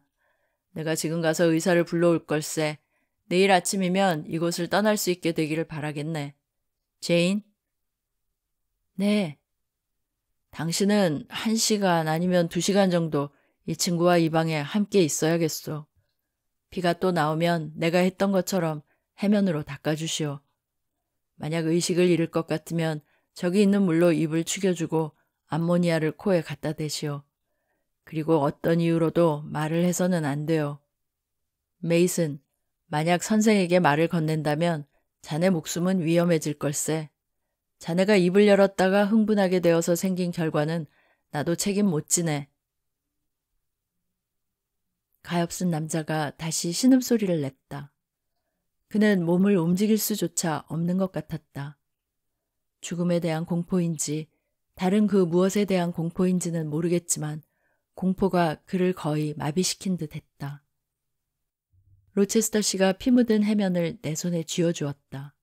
내가 지금 가서 의사를 불러올 걸세. 내일 아침이면 이곳을 떠날 수 있게 되기를 바라겠네. 제인? 네. 당신은 한 시간 아니면 두 시간 정도 이 친구와 이 방에 함께 있어야겠소. 비가 또 나오면 내가 했던 것처럼 해면으로 닦아주시오. 만약 의식을 잃을 것 같으면 저기 있는 물로 입을 축여주고 암모니아를 코에 갖다 대시오. 그리고 어떤 이유로도 말을 해서는 안 돼요. 메이슨, 만약 선생에게 말을 건넨다면 자네 목숨은 위험해질 걸세. 자네가 입을 열었다가 흥분하게 되어서 생긴 결과는 나도 책임 못 지네. 가엾은 남자가 다시 신음소리를 냈다. 그는 몸을 움직일 수조차 없는 것 같았다. 죽음에 대한 공포인지 다른 그 무엇에 대한 공포인지는 모르겠지만 공포가 그를 거의 마비시킨 듯 했다. 로체스터 씨가 피 묻은 해면을 내 손에 쥐어주었다.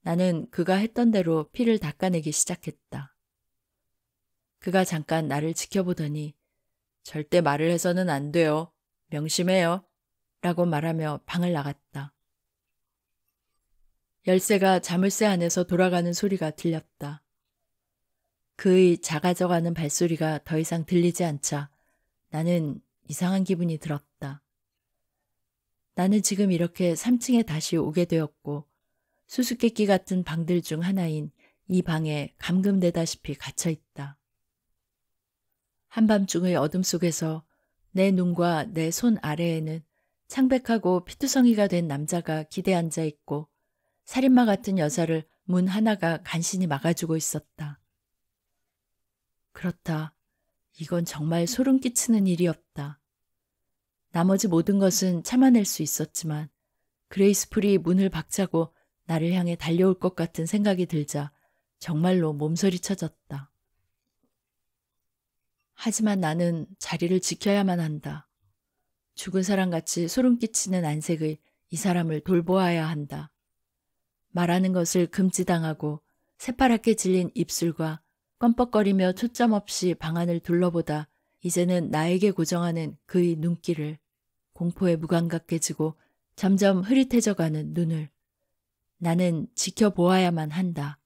나는 그가 했던 대로 피를 닦아내기 시작했다. 그가 잠깐 나를 지켜보더니 절대 말을 해서는 안 돼요. 명심해요. 라고 말하며 방을 나갔다. 열쇠가 자물쇠 안에서 돌아가는 소리가 들렸다. 그의 작아져가는 발소리가 더 이상 들리지 않자 나는 이상한 기분이 들었다. 나는 지금 이렇게 3층에 다시 오게 되었고 수수께끼 같은 방들 중 하나인 이 방에 감금되다시피 갇혀있다. 한밤중의 어둠 속에서 내 눈과 내 손 아래에는 창백하고 피투성이가 된 남자가 기대 앉아 있고 살인마 같은 여자를 문 하나가 간신히 막아주고 있었다. 그렇다. 이건 정말 소름 끼치는 일이었다. 나머지 모든 것은 참아낼 수 있었지만 그레이스풀이 문을 박차고 나를 향해 달려올 것 같은 생각이 들자 정말로 몸서리 쳐졌다. 하지만 나는 자리를 지켜야만 한다. 죽은 사람같이 소름 끼치는 안색의 이 사람을 돌보아야 한다. 말하는 것을 금지당하고 새파랗게 질린 입술과 껌뻑거리며 초점 없이 방안을 둘러보다 이제는 나에게 고정하는 그의 눈길을 공포에 무감각해지고 점점 흐릿해져가는 눈을 나는 지켜보아야만 한다.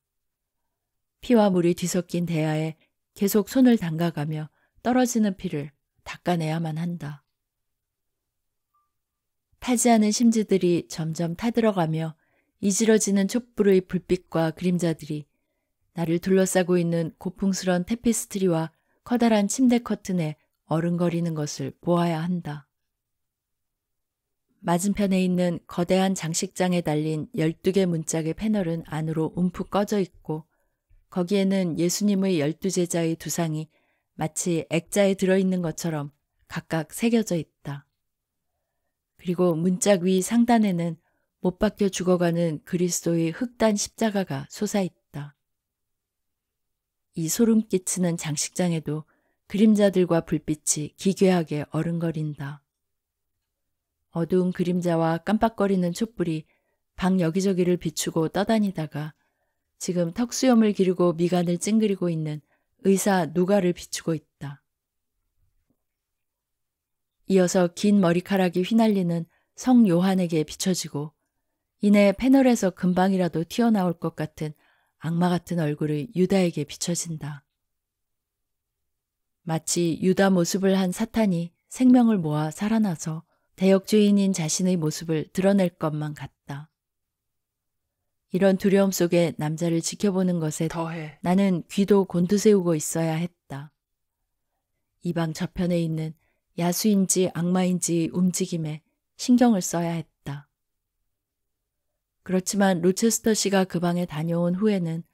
피와 물이 뒤섞인 대야에 계속 손을 담가가며 떨어지는 피를 닦아내야만 한다. 타지 않은 심지들이 점점 타들어가며 이지러지는 촛불의 불빛과 그림자들이 나를 둘러싸고 있는 고풍스런 테피스트리와 커다란 침대 커튼에 어른거리는 것을 보아야 한다. 맞은편에 있는 거대한 장식장에 달린 12개 문짝의 패널은 안으로 움푹 꺼져 있고 거기에는 예수님의 열두 제자의 두상이 마치 액자에 들어있는 것처럼 각각 새겨져 있다. 그리고 문짝 위 상단에는 못 박혀 죽어가는 그리스도의 흑단 십자가가 솟아있다. 이 소름 끼치는 장식장에도 그림자들과 불빛이 기괴하게 어른거린다. 어두운 그림자와 깜빡거리는 촛불이 방 여기저기를 비추고 떠다니다가 지금 턱수염을 기르고 미간을 찡그리고 있는 의사 누가를 비추고 있다. 이어서 긴 머리카락이 휘날리는 성 요한에게 비춰지고 이내 패널에서 금방이라도 튀어나올 것 같은 악마 같은 얼굴이 유다에게 비춰진다. 마치 유다 모습을 한 사탄이 생명을 모아 살아나서 대역주인인 자신의 모습을 드러낼 것만 같다. 이런 두려움 속에 남자를 지켜보는 것에 더해 나는 귀도 곤두세우고 있어야 했다. 이 방 저편에 있는 야수인지 악마인지 움직임에 신경을 써야 했다. 그렇지만 로체스터 씨가 그 방에 다녀온 후에는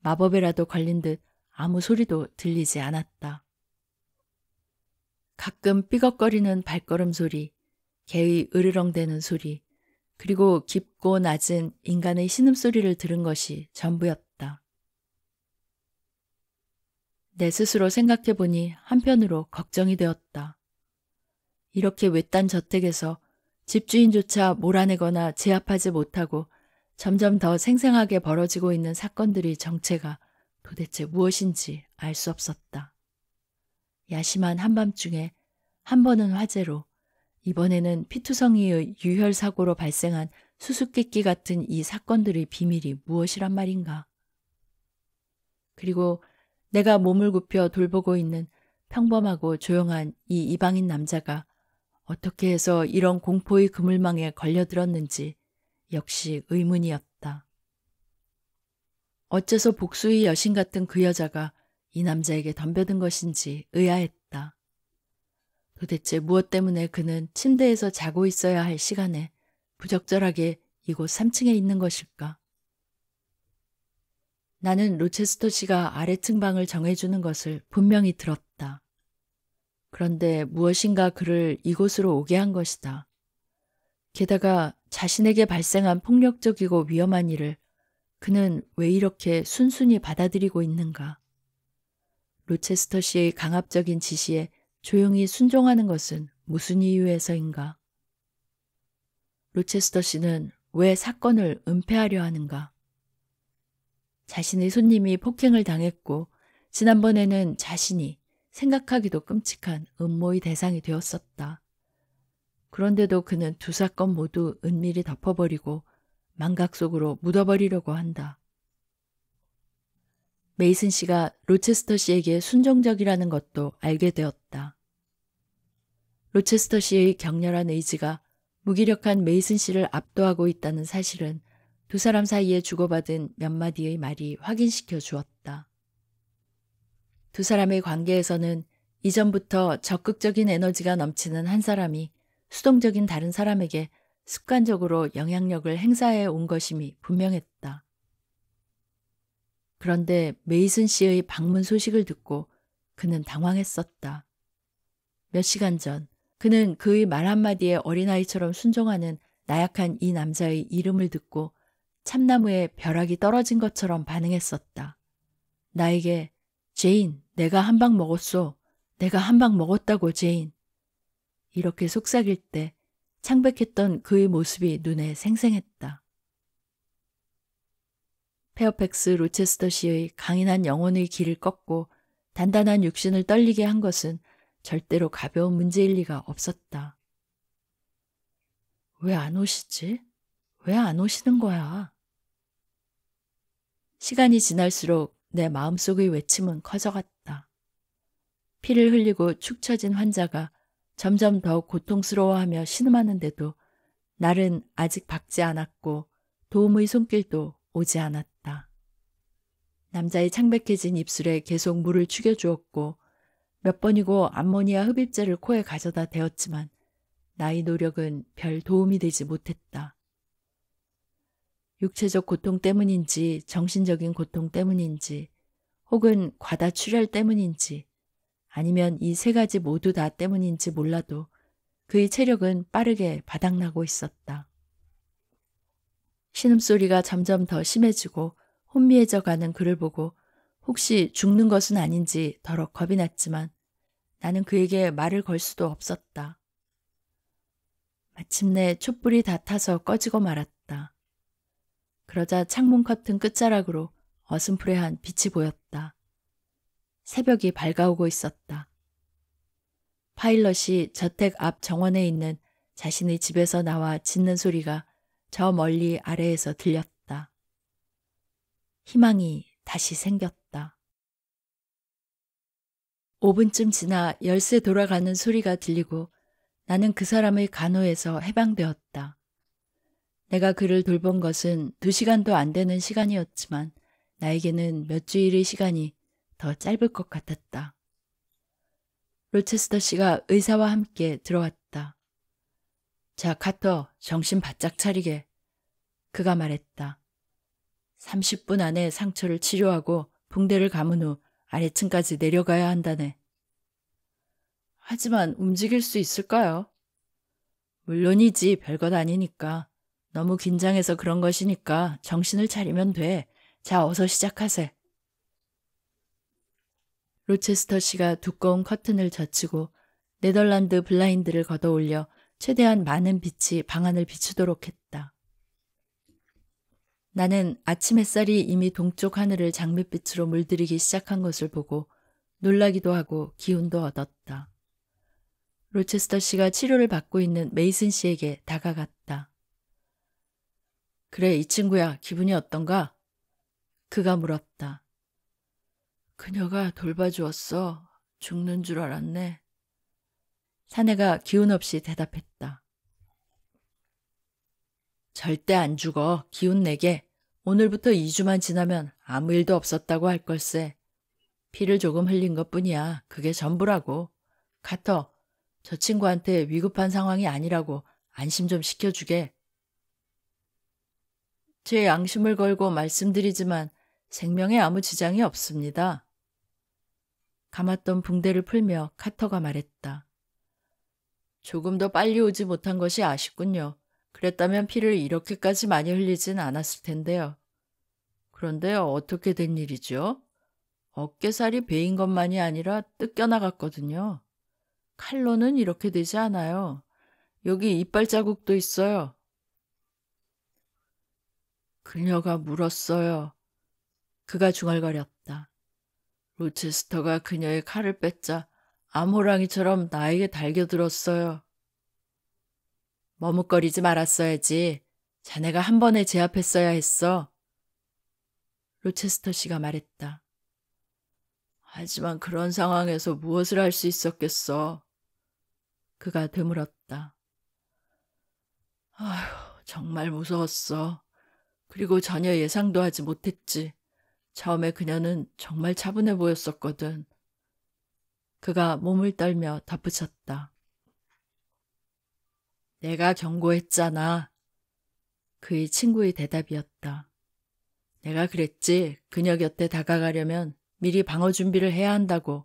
마법에라도 걸린 듯 아무 소리도 들리지 않았다. 가끔 삐걱거리는 발걸음 소리, 개의 으르렁대는 소리, 그리고 깊고 낮은 인간의 신음소리를 들은 것이 전부였다. 내 스스로 생각해 보니 한편으로 걱정이 되었다. 이렇게 외딴 저택에서 집주인조차 몰아내거나 제압하지 못하고 점점 더 생생하게 벌어지고 있는 사건들이 정체가 도대체 무엇인지 알 수 없었다. 야심한 한밤중에 한 번은 화재로 이번에는 피투성이의 유혈 사고로 발생한 수수께끼 같은 이 사건들의 비밀이 무엇이란 말인가. 그리고 내가 몸을 굽혀 돌보고 있는 평범하고 조용한 이 이방인 남자가 어떻게 해서 이런 공포의 그물망에 걸려들었는지 역시 의문이었다. 어째서 복수의 여신 같은 그 여자가 이 남자에게 덤벼든 것인지 의아했다. 도대체 무엇 때문에 그는 침대에서 자고 있어야 할 시간에 부적절하게 이곳 3층에 있는 것일까? 나는 로체스터 씨가 아래층 방을 정해주는 것을 분명히 들었다. 그런데 무엇인가 그를 이곳으로 오게 한 것이다. 게다가 자신에게 발생한 폭력적이고 위험한 일을 그는 왜 이렇게 순순히 받아들이고 있는가? 로체스터 씨의 강압적인 지시에 조용히 순종하는 것은 무슨 이유에서인가? 로체스터 씨는 왜 사건을 은폐하려 하는가? 자신의 손님이 폭행을 당했고 지난번에는 자신이 생각하기도 끔찍한 음모의 대상이 되었었다. 그런데도 그는 두 사건 모두 은밀히 덮어버리고 망각 속으로 묻어버리려고 한다. 메이슨 씨가 로체스터 씨에게 순종적이라는 것도 알게 되었다. 로체스터 씨의 격렬한 의지가 무기력한 메이슨 씨를 압도하고 있다는 사실은 두 사람 사이에 주고받은 몇 마디의 말이 확인시켜 주었다. 두 사람의 관계에서는 이전부터 적극적인 에너지가 넘치는 한 사람이 수동적인 다른 사람에게 습관적으로 영향력을 행사해 온 것임이 분명했다. 그런데 메이슨 씨의 방문 소식을 듣고 그는 당황했었다. 몇 시간 전 그는 그의 말 한마디에 어린아이처럼 순종하는 나약한 이 남자의 이름을 듣고 참나무에 벼락이 떨어진 것처럼 반응했었다. 나에게 제인, 내가 한 방 먹었소. 내가 한 방 먹었다고 제인. 이렇게 속삭일 때 창백했던 그의 모습이 눈에 생생했다. 페어팩스 로체스터 씨의 강인한 영혼의 길을 꺾고 단단한 육신을 떨리게 한 것은 절대로 가벼운 문제일 리가 없었다. 왜 안 오시지? 왜 안 오시는 거야? 시간이 지날수록 내 마음속의 외침은 커져갔다. 피를 흘리고 축 처진 환자가 점점 더 고통스러워하며 신음하는데도 날은 아직 밝지 않았고 도움의 손길도 오지 않았다. 남자의 창백해진 입술에 계속 물을 축여주었고 몇 번이고 암모니아 흡입제를 코에 가져다 대었지만 나의 노력은 별 도움이 되지 못했다. 육체적 고통 때문인지 정신적인 고통 때문인지 혹은 과다 출혈 때문인지 아니면 이 세 가지 모두 다 때문인지 몰라도 그의 체력은 빠르게 바닥나고 있었다. 신음소리가 점점 더 심해지고 혼미해져 가는 그를 보고 혹시 죽는 것은 아닌지 더러 겁이 났지만 나는 그에게 말을 걸 수도 없었다. 마침내 촛불이 다 타서 꺼지고 말았다. 그러자 창문 커튼 끝자락으로 어슴푸레한 빛이 보였다. 새벽이 밝아오고 있었다. 파일럿이 저택 앞 정원에 있는 자신의 집에서 나와 짖는 소리가 저 멀리 아래에서 들렸다. 희망이 다시 생겼다. 5분쯤 지나 열쇠 돌아가는 소리가 들리고 나는 그 사람의 간호에서 해방되었다. 내가 그를 돌본 것은 두 시간도 안 되는 시간이었지만 나에게는 몇 주일의 시간이 더 짧을 것 같았다. 로체스터 씨가 의사와 함께 들어왔다. 자, 카터, 정신 바짝 차리게. 그가 말했다. 30분 안에 상처를 치료하고 붕대를 감은 후 아래층까지 내려가야 한다네. 하지만 움직일 수 있을까요? 물론이지, 별것 아니니까. 너무 긴장해서 그런 것이니까 정신을 차리면 돼. 자, 어서 시작하세. 요 로체스터 씨가 두꺼운 커튼을 젖히고 네덜란드 블라인드를 걷어올려 최대한 많은 빛이 방 안을 비추도록 했다. 나는 아침 햇살이 이미 동쪽 하늘을 장밋빛으로 물들이기 시작한 것을 보고 놀라기도 하고 기운도 얻었다. 로체스터 씨가 치료를 받고 있는 메이슨 씨에게 다가갔다. 그래, 이 친구야, 기분이 어떤가? 그가 물었다. 그녀가 돌봐주었어. 죽는 줄 알았네. 사내가 기운 없이 대답했다. 절대 안 죽어. 기운 내게. 오늘부터 2주만 지나면 아무 일도 없었다고 할 걸세. 피를 조금 흘린 것 뿐이야. 그게 전부라고. 카터, 저 친구한테 위급한 상황이 아니라고 안심 좀 시켜주게. 제 양심을 걸고 말씀드리지만 생명에 아무 지장이 없습니다. 감았던 붕대를 풀며 카터가 말했다. 조금 더 빨리 오지 못한 것이 아쉽군요. 그랬다면 피를 이렇게까지 많이 흘리진 않았을 텐데요. 그런데 어떻게 된 일이죠? 어깨살이 베인 것만이 아니라 뜯겨나갔거든요. 칼로는 이렇게 되지 않아요. 여기 이빨 자국도 있어요. 그녀가 물었어요. 그가 중얼거렸다. 루체스터가 그녀의 칼을 뺏자 암호랑이처럼 나에게 달겨들었어요. 머뭇거리지 말았어야지. 자네가 한 번에 제압했어야 했어. 루체스터 씨가 말했다. 하지만 그런 상황에서 무엇을 할 수 있었겠어? 그가 되물었다. 아휴, 정말 무서웠어. 그리고 전혀 예상도 하지 못했지. 처음에 그녀는 정말 차분해 보였었거든. 그가 몸을 떨며 덧붙였다. 내가 경고했잖아. 그의 친구의 대답이었다. 내가 그랬지. 그녀 곁에 다가가려면 미리 방어 준비를 해야 한다고.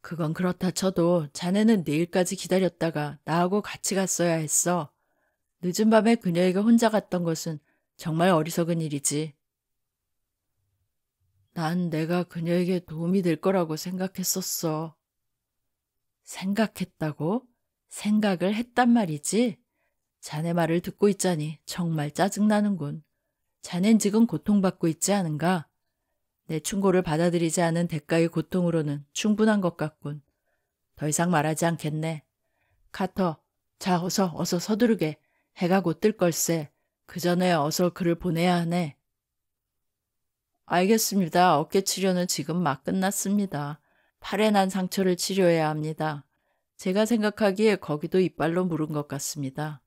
그건 그렇다 쳐도 자네는 내일까지 기다렸다가 나하고 같이 갔어야 했어. 늦은 밤에 그녀에게 혼자 갔던 것은 정말 어리석은 일이지. 난 내가 그녀에게 도움이 될 거라고 생각했었어. 생각했다고? 생각을 했단 말이지? 자네 말을 듣고 있자니 정말 짜증나는군. 자넨 지금 고통받고 있지 않은가? 내 충고를 받아들이지 않은 대가의 고통으로는 충분한 것 같군. 더 이상 말하지 않겠네. 카터, 자 어서 어서 서두르게. 해가 곧 뜰 걸세. 그 전에 어서 그를 보내야 하네. 알겠습니다. 어깨 치료는 지금 막 끝났습니다. 팔에 난 상처를 치료해야 합니다. 제가 생각하기에 거기도 이빨로 물은 것 같습니다.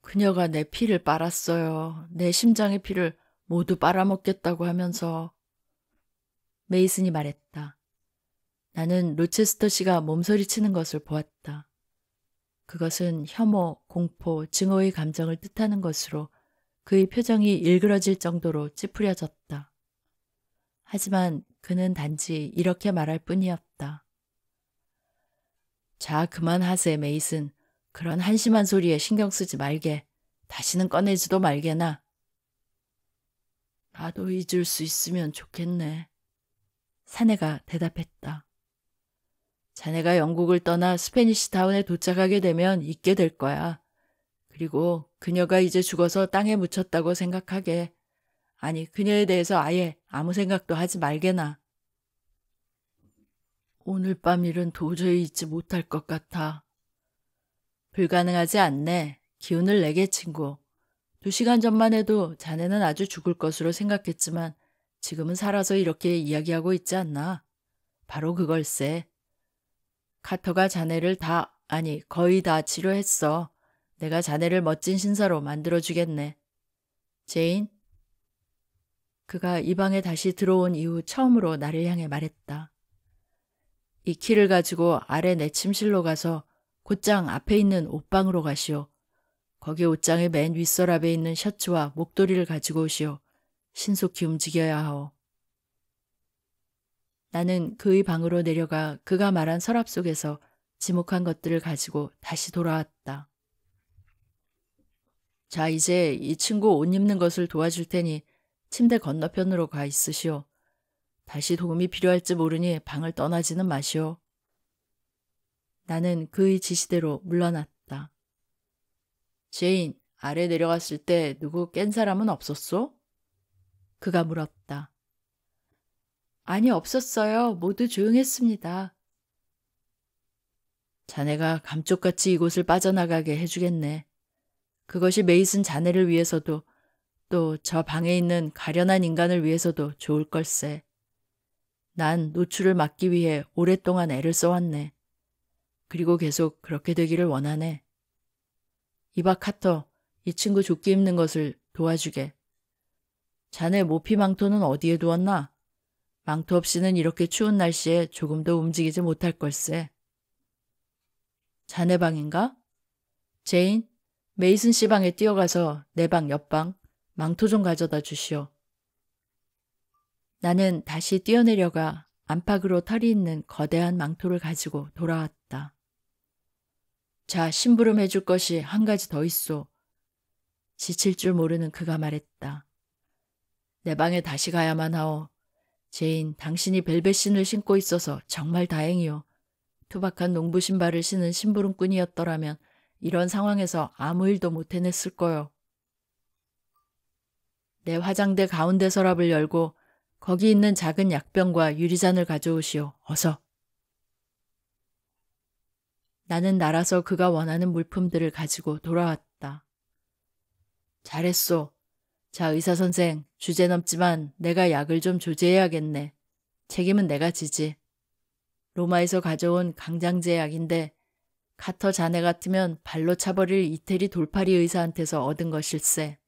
그녀가 내 피를 빨았어요. 내 심장의 피를 모두 빨아먹겠다고 하면서 메이슨이 말했다. 나는 로체스터 씨가 몸서리치는 것을 보았다. 그것은 혐오, 공포, 증오의 감정을 뜻하는 것으로 그의 표정이 일그러질 정도로 찌푸려졌다. 하지만 그는 단지 이렇게 말할 뿐이었다. 자, 그만하세, 메이슨. 그런 한심한 소리에 신경 쓰지 말게. 다시는 꺼내지도 말게나. 나도 잊을 수 있으면 좋겠네. 사내가 대답했다. 자네가 영국을 떠나 스페니시 타운에 도착하게 되면 잊게 될 거야. 그리고 그녀가 이제 죽어서 땅에 묻혔다고 생각하게. 아니, 그녀에 대해서 아예 아무 생각도 하지 말게나. 오늘 밤 일은 도저히 잊지 못할 것 같아. 불가능하지 않네. 기운을 내게, 친구. 두 시간 전만 해도 자네는 아주 죽을 것으로 생각했지만 지금은 살아서 이렇게 이야기하고 있지 않나. 바로 그걸세. 카터가 자네를 다, 아니, 거의 다 치료했어. 내가 자네를 멋진 신사로 만들어주겠네. 제인? 그가 이 방에 다시 들어온 이후 처음으로 나를 향해 말했다. 이 키를 가지고 아래 내 침실로 가서 곧장 앞에 있는 옷방으로 가시오. 거기 옷장의 맨 윗서랍에 있는 셔츠와 목도리를 가지고 오시오. 신속히 움직여야 하오. 나는 그의 방으로 내려가 그가 말한 서랍 속에서 지목한 것들을 가지고 다시 돌아왔다. 자, 이제 이 친구 옷 입는 것을 도와줄 테니 침대 건너편으로 가 있으시오. 다시 도움이 필요할지 모르니 방을 떠나지는 마시오. 나는 그의 지시대로 물러났다. 제인, 아래 내려갔을 때 누구 깬 사람은 없었소? 그가 물었다. 아니, 없었어요. 모두 조용했습니다. 자네가 감쪽같이 이곳을 빠져나가게 해주겠네. 그것이 메이슨 자네를 위해서도 또 저 방에 있는 가련한 인간을 위해서도 좋을 걸세. 난 노출을 막기 위해 오랫동안 애를 써왔네. 그리고 계속 그렇게 되기를 원하네. 이바 카터, 이 친구 죽기 입는 것을 도와주게. 자네 모피 망토는 어디에 두었나? 망토 없이는 이렇게 추운 날씨에 조금도 움직이지 못할 걸세. 자네 방인가? 제인, 메이슨 씨 방에 뛰어가서 내 방 옆방 망토 좀 가져다 주시오. 나는 다시 뛰어내려가 안팎으로 털이 있는 거대한 망토를 가지고 돌아왔다. 자, 심부름 해줄 것이 한 가지 더 있소. 지칠 줄 모르는 그가 말했다. 내 방에 다시 가야만 하오. 제인, 당신이 벨벳 신을 신고 있어서 정말 다행이오. 투박한 농부 신발을 신은 심부름꾼이었더라면 이런 상황에서 아무 일도 못 해냈을 거요. 내 화장대 가운데 서랍을 열고 거기 있는 작은 약병과 유리잔을 가져오시오. 어서. 나는 날아서 그가 원하는 물품들을 가지고 돌아왔다. 잘했소. 자, 의사 선생, 주제 넘지만 내가 약을 좀 조제해야겠네. 책임은 내가 지지. 로마에서 가져온 강장제 약인데 카터 자네 같으면 발로 차버릴 이태리 돌파리 의사한테서 얻은 것일세.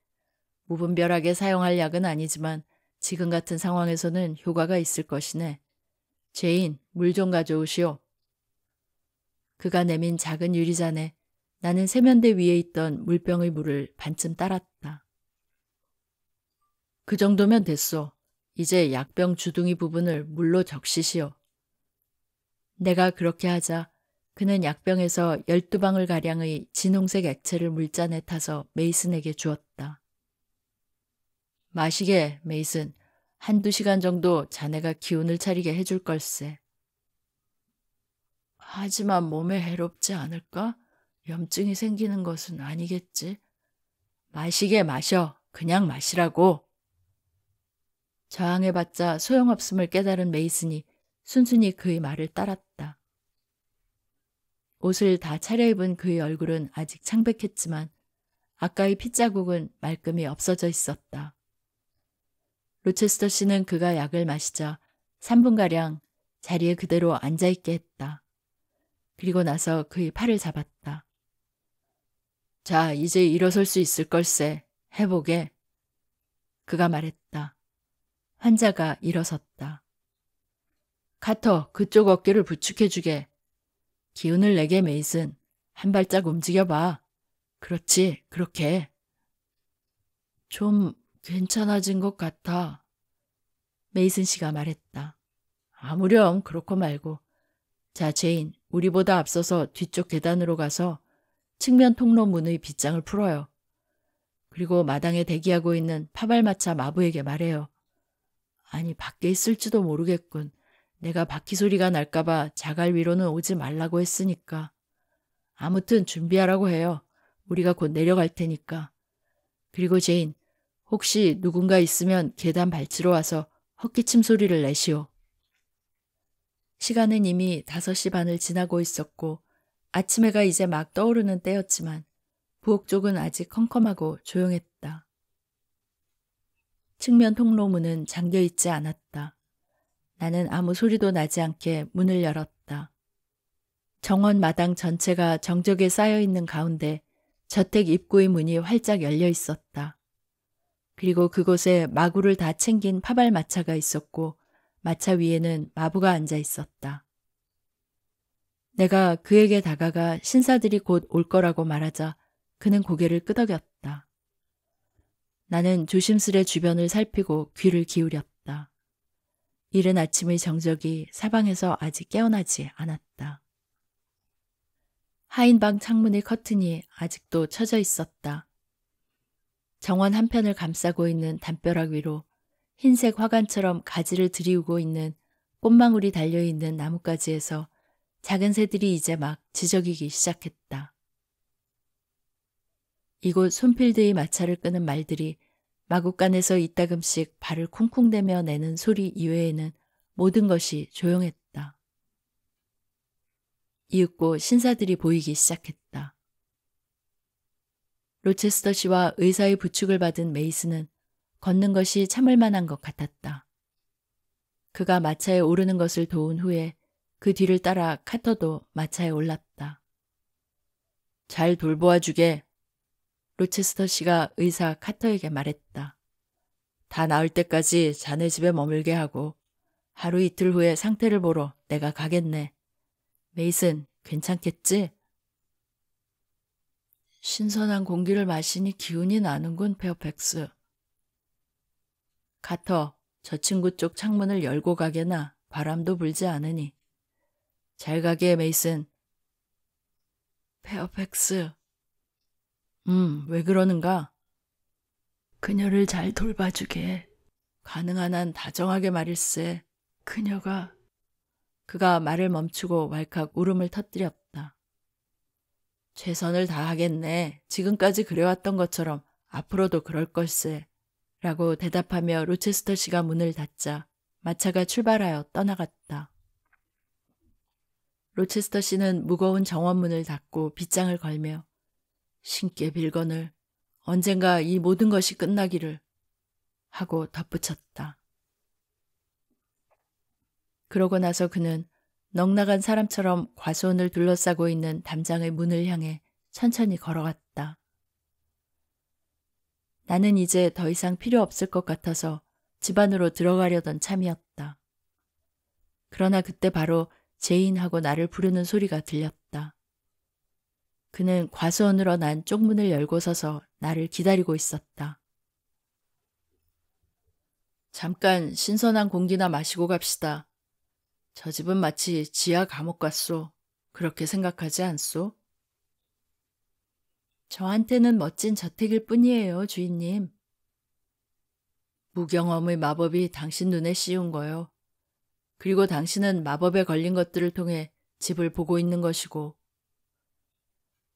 무분별하게 사용할 약은 아니지만 지금 같은 상황에서는 효과가 있을 것이네. 제인, 물 좀 가져오시오. 그가 내민 작은 유리잔에 나는 세면대 위에 있던 물병의 물을 반쯤 따랐다. 그 정도면 됐소. 이제 약병 주둥이 부분을 물로 적시시오. 내가 그렇게 하자 그는 약병에서 열두 방울가량의 진홍색 액체를 물잔에 타서 메이슨에게 주었다. 마시게, 메이슨. 한두 시간 정도 자네가 기운을 차리게 해줄 걸세. 하지만 몸에 해롭지 않을까? 염증이 생기는 것은 아니겠지. 마시게 마셔. 그냥 마시라고. 저항해봤자 소용없음을 깨달은 메이슨이 순순히 그의 말을 따랐다. 옷을 다 차려입은 그의 얼굴은 아직 창백했지만 아까의 핏자국은 말끔히 없어져 있었다. 로체스터 씨는 그가 약을 마시자 3분가량 자리에 그대로 앉아있게 했다. 그리고 나서 그의 팔을 잡았다. 자, 이제 일어설 수 있을 걸세. 해보게. 그가 말했다. 환자가 일어섰다. 카터, 그쪽 어깨를 부축해주게. 기운을 내게 메이슨. 한 발짝 움직여봐. 그렇지, 그렇게. 좀 괜찮아진 것 같아. 메이슨 씨가 말했다. 아무렴, 그렇고 말고. 자, 제인, 우리보다 앞서서 뒤쪽 계단으로 가서 측면 통로 문의 빗장을 풀어요. 그리고 마당에 대기하고 있는 파발마차 마부에게 말해요. 아니, 밖에 있을지도 모르겠군. 내가 바퀴 소리가 날까봐 자갈 위로는 오지 말라고 했으니까. 아무튼 준비하라고 해요. 우리가 곧 내려갈 테니까. 그리고 제인, 혹시 누군가 있으면 계단 발치로 와서 헛기침 소리를 내시오. 시간은 이미 5시 반을 지나고 있었고 아침 해가 이제 막 떠오르는 때였지만 부엌 쪽은 아직 컴컴하고 조용했다. 측면 통로 문은 잠겨 있지 않았다. 나는 아무 소리도 나지 않게 문을 열었다. 정원 마당 전체가 정적에 쌓여 있는 가운데 저택 입구의 문이 활짝 열려 있었다. 그리고 그곳에 마구를 다 챙긴 파발 마차가 있었고 마차 위에는 마부가 앉아 있었다. 내가 그에게 다가가 신사들이 곧 올 거라고 말하자 그는 고개를 끄덕였다. 나는 조심스레 주변을 살피고 귀를 기울였다. 이른 아침의 정적이 사방에서 아직 깨어나지 않았다. 하인방 창문의 커튼이 아직도 쳐져 있었다. 정원 한편을 감싸고 있는 담벼락 위로 흰색 화관처럼 가지를 들이우고 있는 꽃망울이 달려있는 나뭇가지에서 작은 새들이 이제 막 지저귀기 시작했다. 이곳 손필드의 마찰을 끄는 말들이 마구간에서 이따금씩 발을 쿵쿵대며 내는 소리 이외에는 모든 것이 조용했다. 이윽고 신사들이 보이기 시작했다. 로체스터 씨와 의사의 부축을 받은 메이스는 걷는 것이 참을 만한 것 같았다. 그가 마차에 오르는 것을 도운 후에 그 뒤를 따라 카터도 마차에 올랐다. 잘 돌보아 주게, 로체스터 씨가 의사 카터에게 말했다. 다 나을 때까지 자네 집에 머물게 하고 하루 이틀 후에 상태를 보러 내가 가겠네. 메이슨, 괜찮겠지? 신선한 공기를 마시니 기운이 나는군, 페어팩스. 카터, 저 친구 쪽 창문을 열고 가게나 바람도 불지 않으니. 잘 가게, 메이슨. 페어팩스. 음, 왜 그러는가? 그녀를 잘 돌봐주게. 가능한 한 다정하게 말일세. 그녀가. 그가 말을 멈추고 왈칵 울음을 터뜨렸다. 최선을 다하겠네. 지금까지 그래왔던 것처럼 앞으로도 그럴 걸세. 라고 대답하며 로체스터 씨가 문을 닫자 마차가 출발하여 떠나갔다. 로체스터 씨는 무거운 정원문을 닫고 빗장을 걸며 신께 빌건을 언젠가 이 모든 것이 끝나기를 하고 덧붙였다. 그러고 나서 그는 넉나간 사람처럼 과수원을 둘러싸고 있는 담장의 문을 향해 천천히 걸어갔다. 나는 이제 더 이상 필요 없을 것 같아서 집 안으로 들어가려던 참이었다. 그러나 그때 바로 제인하고 나를 부르는 소리가 들렸다. 그는 과수원으로 난 쪽문을 열고 서서 나를 기다리고 있었다. 잠깐 신선한 공기나 마시고 갑시다. 저 집은 마치 지하 감옥 같소. 그렇게 생각하지 않소? 저한테는 멋진 저택일 뿐이에요, 주인님. 무경험의 마법이 당신 눈에 씌운 거요. 그리고 당신은 마법에 걸린 것들을 통해 집을 보고 있는 것이고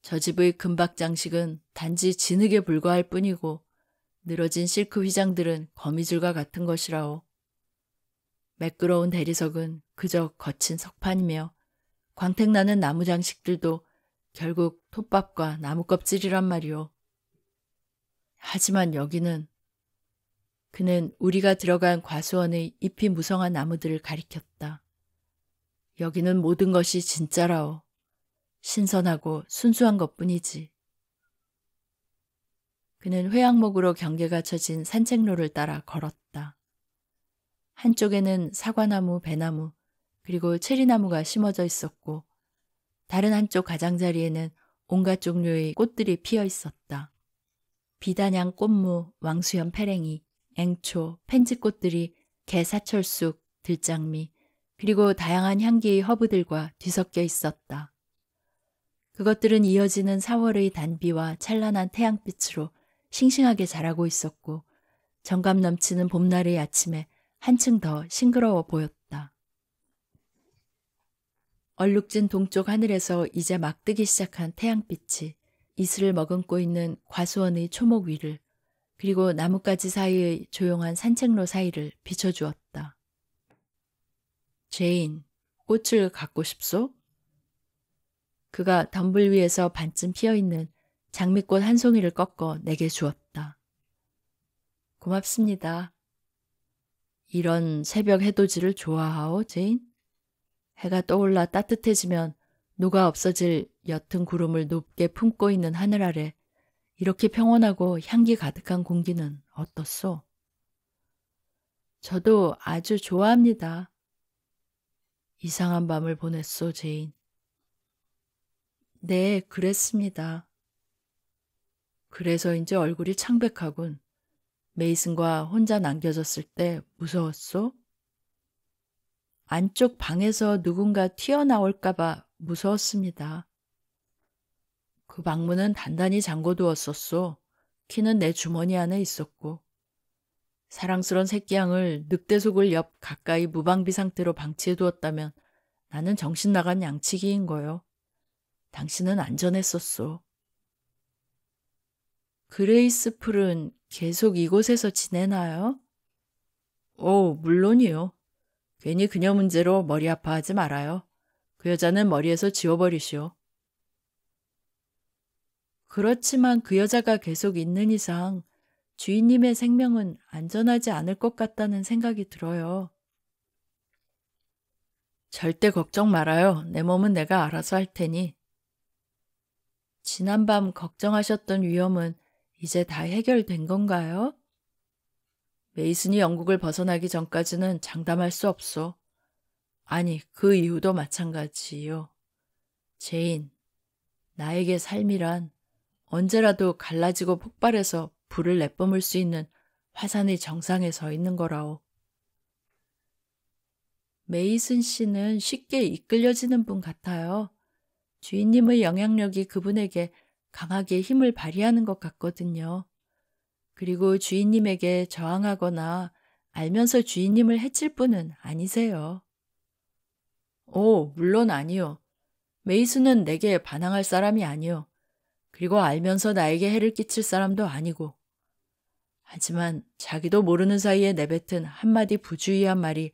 저 집의 금박 장식은 단지 진흙에 불과할 뿐이고 늘어진 실크 휘장들은 거미줄과 같은 것이라오. 매끄러운 대리석은 그저 거친 석판이며 광택나는 나무 장식들도 결국 톱밥과 나무 껍질이란 말이오. 하지만 여기는 그는 우리가 들어간 과수원의 잎이 무성한 나무들을 가리켰다. 여기는 모든 것이 진짜라오. 신선하고 순수한 것뿐이지. 그는 회양목으로 경계가 쳐진 산책로를 따라 걸었다. 한쪽에는 사과나무, 배나무, 그리고 체리나무가 심어져 있었고 다른 한쪽 가장자리에는 온갖 종류의 꽃들이 피어 있었다. 비단양 꽃무, 왕수염 패랭이 앵초, 펜지꽃들이 개사철쑥, 들장미, 그리고 다양한 향기의 허브들과 뒤섞여 있었다. 그것들은 이어지는 4월의 단비와 찬란한 태양빛으로 싱싱하게 자라고 있었고 정감 넘치는 봄날의 아침에 한층 더 싱그러워 보였다. 얼룩진 동쪽 하늘에서 이제 막 뜨기 시작한 태양빛이 이슬을 머금고 있는 과수원의 초목 위를 그리고 나뭇가지 사이의 조용한 산책로 사이를 비춰주었다. 제인, 꽃을 갖고 싶소? 그가 덤불 위에서 반쯤 피어있는 장미꽃 한 송이를 꺾어 내게 주었다. 고맙습니다. 이런 새벽 해돋이를 좋아하오, 제인? 해가 떠올라 따뜻해지면 누가 없어질 옅은 구름을 높게 품고 있는 하늘 아래 이렇게 평온하고 향기 가득한 공기는 어떻소? 저도 아주 좋아합니다. 이상한 밤을 보냈소, 제인. 네, 그랬습니다. 그래서인지 얼굴이 창백하군. 메이슨과 혼자 남겨졌을 때 무서웠소? 안쪽 방에서 누군가 튀어나올까봐 무서웠습니다. 그 방문은 단단히 잠궈두었었소. 키는 내 주머니 안에 있었고. 사랑스런 새끼 양을 늑대 속을 옆 가까이 무방비 상태로 방치해두었다면 나는 정신 나간 양치기인 거요. 당신은 안전했었소. 그레이스 풀은 계속 이곳에서 지내나요? 오, 물론이요. 괜히 그녀 문제로 머리 아파하지 말아요. 그 여자는 머리에서 지워버리시오. 그렇지만 그 여자가 계속 있는 이상 주인님의 생명은 안전하지 않을 것 같다는 생각이 들어요. 절대 걱정 말아요. 내 몸은 내가 알아서 할 테니. 지난밤 걱정하셨던 위험은 이제 다 해결된 건가요? 메이슨이 영국을 벗어나기 전까지는 장담할 수 없소. 아니, 그 이후도 마찬가지요. 제인, 나에게 삶이란 언제라도 갈라지고 폭발해서 불을 내뿜을 수 있는 화산의 정상에 서 있는 거라오. 메이슨 씨는 쉽게 이끌려지는 분 같아요. 주인님의 영향력이 그분에게 강하게 힘을 발휘하는 것 같거든요. 그리고 주인님에게 저항하거나 알면서 주인님을 해칠 분은 아니세요. 오, 물론 아니요. 메이수는 내게 반항할 사람이 아니요. 그리고 알면서 나에게 해를 끼칠 사람도 아니고. 하지만 자기도 모르는 사이에 내뱉은 한마디 부주의한 말이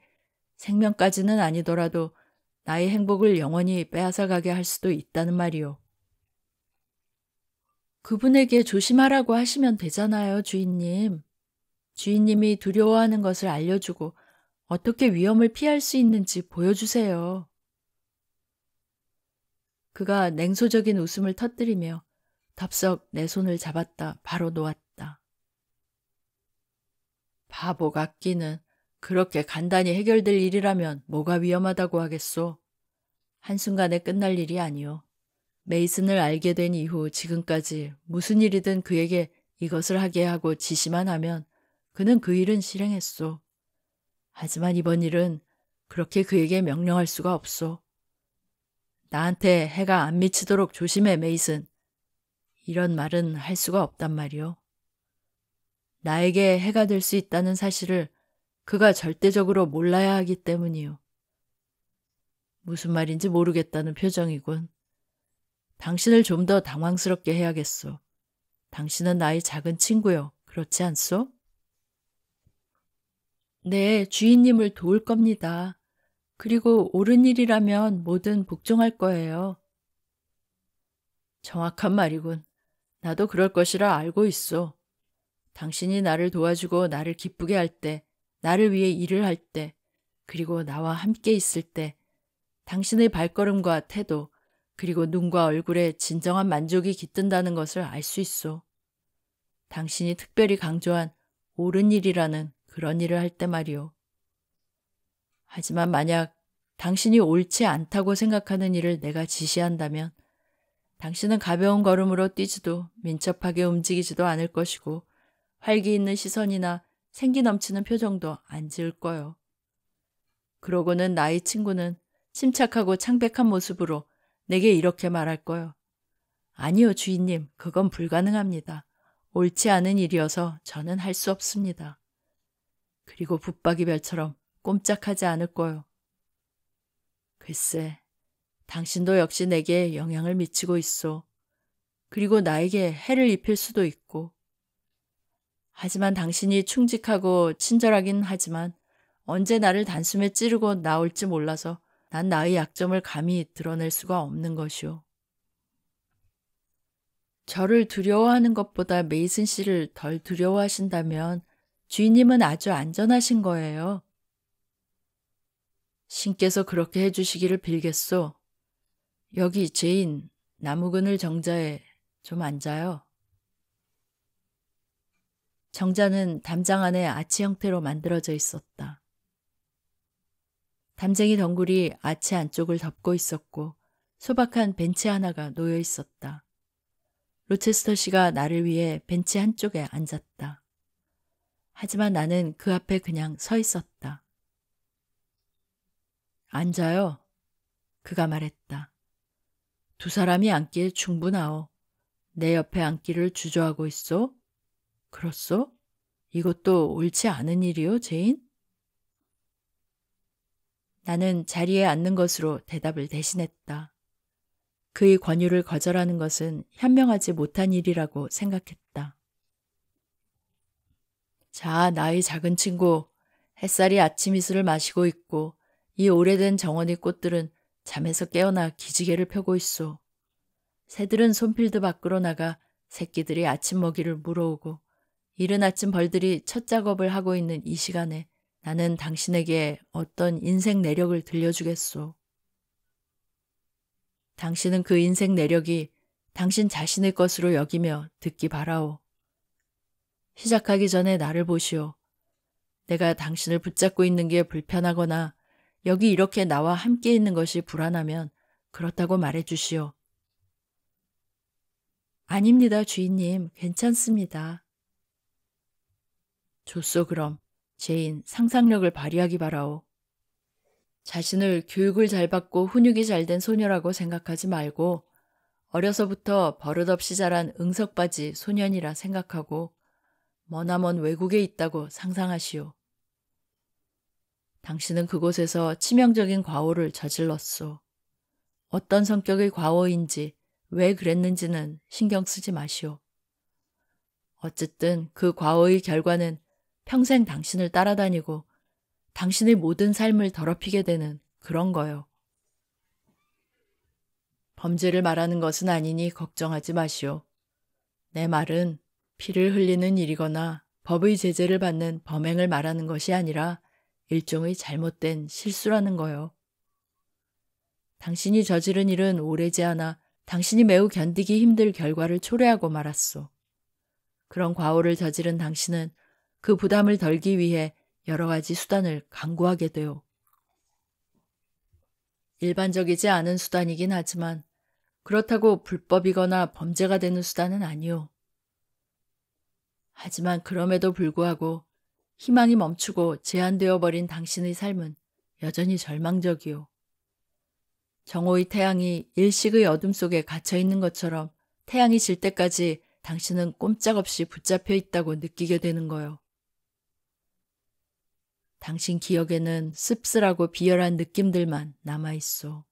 생명까지는 아니더라도 나의 행복을 영원히 빼앗아가게 할 수도 있다는 말이요. 그분에게 조심하라고 하시면 되잖아요, 주인님. 주인님이 두려워하는 것을 알려주고 어떻게 위험을 피할 수 있는지 보여주세요. 그가 냉소적인 웃음을 터뜨리며 덥석 내 손을 잡았다 바로 놓았다. 바보 같기는 그렇게 간단히 해결될 일이라면 뭐가 위험하다고 하겠소? 한순간에 끝날 일이 아니오. 메이슨을 알게 된 이후 지금까지 무슨 일이든 그에게 이것을 하게 하고 지시만 하면 그는 그 일은 실행했소. 하지만 이번 일은 그렇게 그에게 명령할 수가 없소. 나한테 해가 안 미치도록 조심해, 메이슨. 이런 말은 할 수가 없단 말이오. 나에게 해가 될 수 있다는 사실을 그가 절대적으로 몰라야 하기 때문이요. 무슨 말인지 모르겠다는 표정이군. 당신을 좀 더 당황스럽게 해야겠소. 당신은 나의 작은 친구요. 그렇지 않소? 네, 주인님을 도울 겁니다. 그리고 옳은 일이라면 뭐든 복종할 거예요. 정확한 말이군. 나도 그럴 것이라 알고 있어. 당신이 나를 도와주고 나를 기쁘게 할때 나를 위해 일을 할 때, 그리고 나와 함께 있을 때, 당신의 발걸음과 태도, 그리고 눈과 얼굴에 진정한 만족이 깃든다는 것을 알 수있어 당신이 특별히 강조한 옳은 일이라는 그런 일을 할 때 말이오. 하지만 만약 당신이 옳지 않다고 생각하는 일을 내가 지시한다면 당신은 가벼운 걸음으로 뛰지도 민첩하게 움직이지도 않을 것이고 활기 있는 시선이나 생기 넘치는 표정도 안 지을 거요. 그러고는 나의 친구는 침착하고 창백한 모습으로 내게 이렇게 말할 거요. 아니요, 주인님. 그건 불가능합니다. 옳지 않은 일이어서 저는 할 수 없습니다. 그리고 붙박이 별처럼 꼼짝하지 않을 거요. 글쎄, 당신도 역시 내게 영향을 미치고 있어. 그리고 나에게 해를 입힐 수도 있고. 하지만 당신이 충직하고 친절하긴 하지만 언제 나를 단숨에 찌르고 나올지 몰라서 난 나의 약점을 감히 드러낼 수가 없는 것이오. 저를 두려워하는 것보다 메이슨 씨를 덜 두려워하신다면 주인님은 아주 안전하신 거예요. 신께서 그렇게 해주시기를 빌겠소. 여기 제인 나무근을 정자에 좀 앉아요. 정자는 담장 안에 아치 형태로 만들어져 있었다. 담쟁이 덩굴이 아치 안쪽을 덮고 있었고 소박한 벤치 하나가 놓여 있었다. 로체스터 씨가 나를 위해 벤치 한쪽에 앉았다. 하지만 나는 그 앞에 그냥 서 있었다. 앉아요. 그가 말했다. 두 사람이 앉기에 충분하오. 내 옆에 앉기를 주저하고 있어? 그렇소? 이것도 옳지 않은 일이요, 제인? 나는 자리에 앉는 것으로 대답을 대신했다. 그의 권유를 거절하는 것은 현명하지 못한 일이라고 생각했다. 자, 나의 작은 친구. 햇살이 아침 이슬을 마시고 있고 이 오래된 정원의 꽃들은 잠에서 깨어나 기지개를 펴고 있어 새들은 손필드 밖으로 나가 새끼들이 아침 먹이를 물어오고 이른 아침 벌들이 첫 작업을 하고 있는 이 시간에 나는 당신에게 어떤 인생 내력을 들려주겠소. 당신은 그 인생 내력이 당신 자신의 것으로 여기며 듣기 바라오. 시작하기 전에 나를 보시오. 내가 당신을 붙잡고 있는 게 불편하거나 여기 이렇게 나와 함께 있는 것이 불안하면 그렇다고 말해 주시오. 아닙니다, 주인님. 괜찮습니다. 좋소 그럼 제인 상상력을 발휘하기 바라오. 자신을 교육을 잘 받고 훈육이 잘 된 소녀라고 생각하지 말고 어려서부터 버릇없이 자란 응석받이 소년이라 생각하고 머나먼 외국에 있다고 상상하시오. 당신은 그곳에서 치명적인 과오를 저질렀소. 어떤 성격의 과오인지 왜 그랬는지는 신경 쓰지 마시오. 어쨌든 그 과오의 결과는 평생 당신을 따라다니고 당신의 모든 삶을 더럽히게 되는 그런 거요. 범죄를 말하는 것은 아니니 걱정하지 마시오. 내 말은 피를 흘리는 일이거나 법의 제재를 받는 범행을 말하는 것이 아니라 일종의 잘못된 실수라는 거요. 당신이 저지른 일은 오래지 않아 당신이 매우 견디기 힘들 결과를 초래하고 말았소. 그런 과오를 저지른 당신은 그 부담을 덜기 위해 여러 가지 수단을 강구하게 돼요. 일반적이지 않은 수단이긴 하지만 그렇다고 불법이거나 범죄가 되는 수단은 아니요. 하지만 그럼에도 불구하고 희망이 멈추고 제한되어 버린 당신의 삶은 여전히 절망적이요. 정오의 태양이 일식의 어둠 속에 갇혀 있는 것처럼 태양이 질 때까지 당신은 꼼짝없이 붙잡혀 있다고 느끼게 되는 거요. 당신 기억에는 씁쓸하고 비열한 느낌들만 남아있소.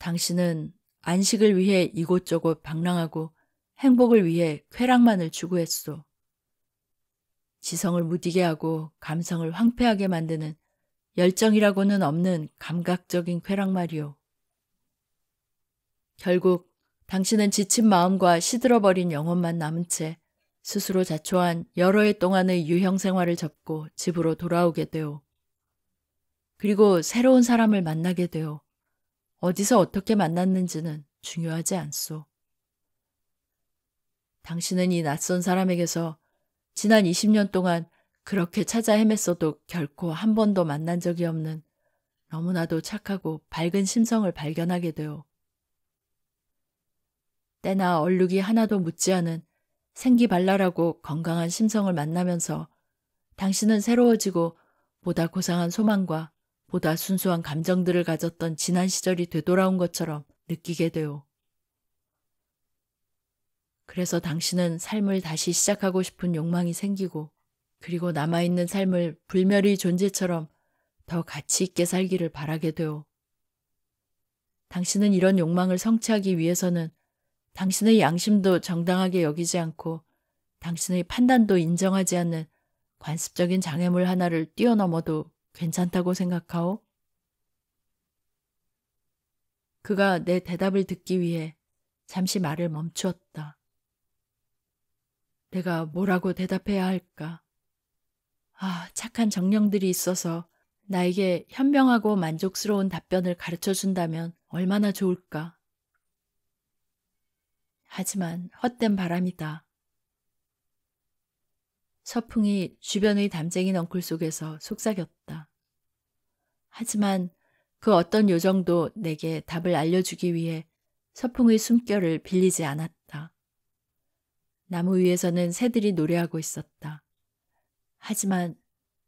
당신은 안식을 위해 이곳저곳 방랑하고 행복을 위해 쾌락만을 추구했소. 지성을 무디게 하고 감성을 황폐하게 만드는 열정이라고는 없는 감각적인 쾌락 말이오. 결국 당신은 지친 마음과 시들어버린 영혼만 남은 채 스스로 자초한 여러 해 동안의 유형 생활을 접고 집으로 돌아오게 되오. 그리고 새로운 사람을 만나게 되오. 어디서 어떻게 만났는지는 중요하지 않소. 당신은 이 낯선 사람에게서 지난 20년 동안 그렇게 찾아 헤맸어도 결코 한 번도 만난 적이 없는 너무나도 착하고 밝은 심성을 발견하게 되오. 때나 얼룩이 하나도 묻지 않은 생기발랄하고 건강한 심성을 만나면서 당신은 새로워지고 보다 고상한 소망과 보다 순수한 감정들을 가졌던 지난 시절이 되돌아온 것처럼 느끼게 되오. 그래서 당신은 삶을 다시 시작하고 싶은 욕망이 생기고 그리고 남아있는 삶을 불멸의 존재처럼 더 가치 있게 살기를 바라게 되오. 당신은 이런 욕망을 성취하기 위해서는 당신의 양심도 정당하게 여기지 않고 당신의 판단도 인정하지 않는 관습적인 장애물 하나를 뛰어넘어도 괜찮다고 생각하오? 그가 내 대답을 듣기 위해 잠시 말을 멈추었다. 내가 뭐라고 대답해야 할까? 아, 착한 정령들이 있어서 나에게 현명하고 만족스러운 답변을 가르쳐 준다면 얼마나 좋을까? 하지만 헛된 바람이다. 서풍이 주변의 담쟁이 넝쿨 속에서 속삭였다. 하지만 그 어떤 요정도 내게 답을 알려주기 위해 서풍의 숨결을 빌리지 않았다. 나무 위에서는 새들이 노래하고 있었다. 하지만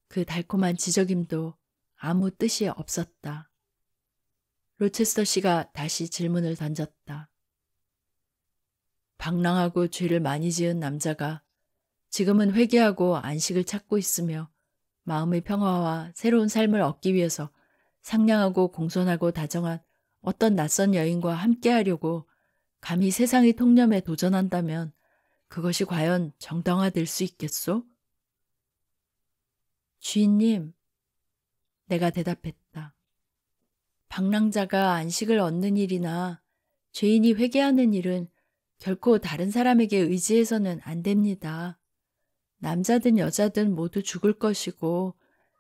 그 달콤한 지적임도 아무 뜻이 없었다. 로체스터 씨가 다시 질문을 던졌다. 방랑하고 죄를 많이 지은 남자가 지금은 회개하고 안식을 찾고 있으며 마음의 평화와 새로운 삶을 얻기 위해서 상냥하고 공손하고 다정한 어떤 낯선 여인과 함께하려고 감히 세상의 통념에 도전한다면 그것이 과연 정당화될 수 있겠소? 주인님, 내가 대답했다. 방랑자가 안식을 얻는 일이나 죄인이 회개하는 일은 결코 다른 사람에게 의지해서는 안 됩니다. 남자든 여자든 모두 죽을 것이고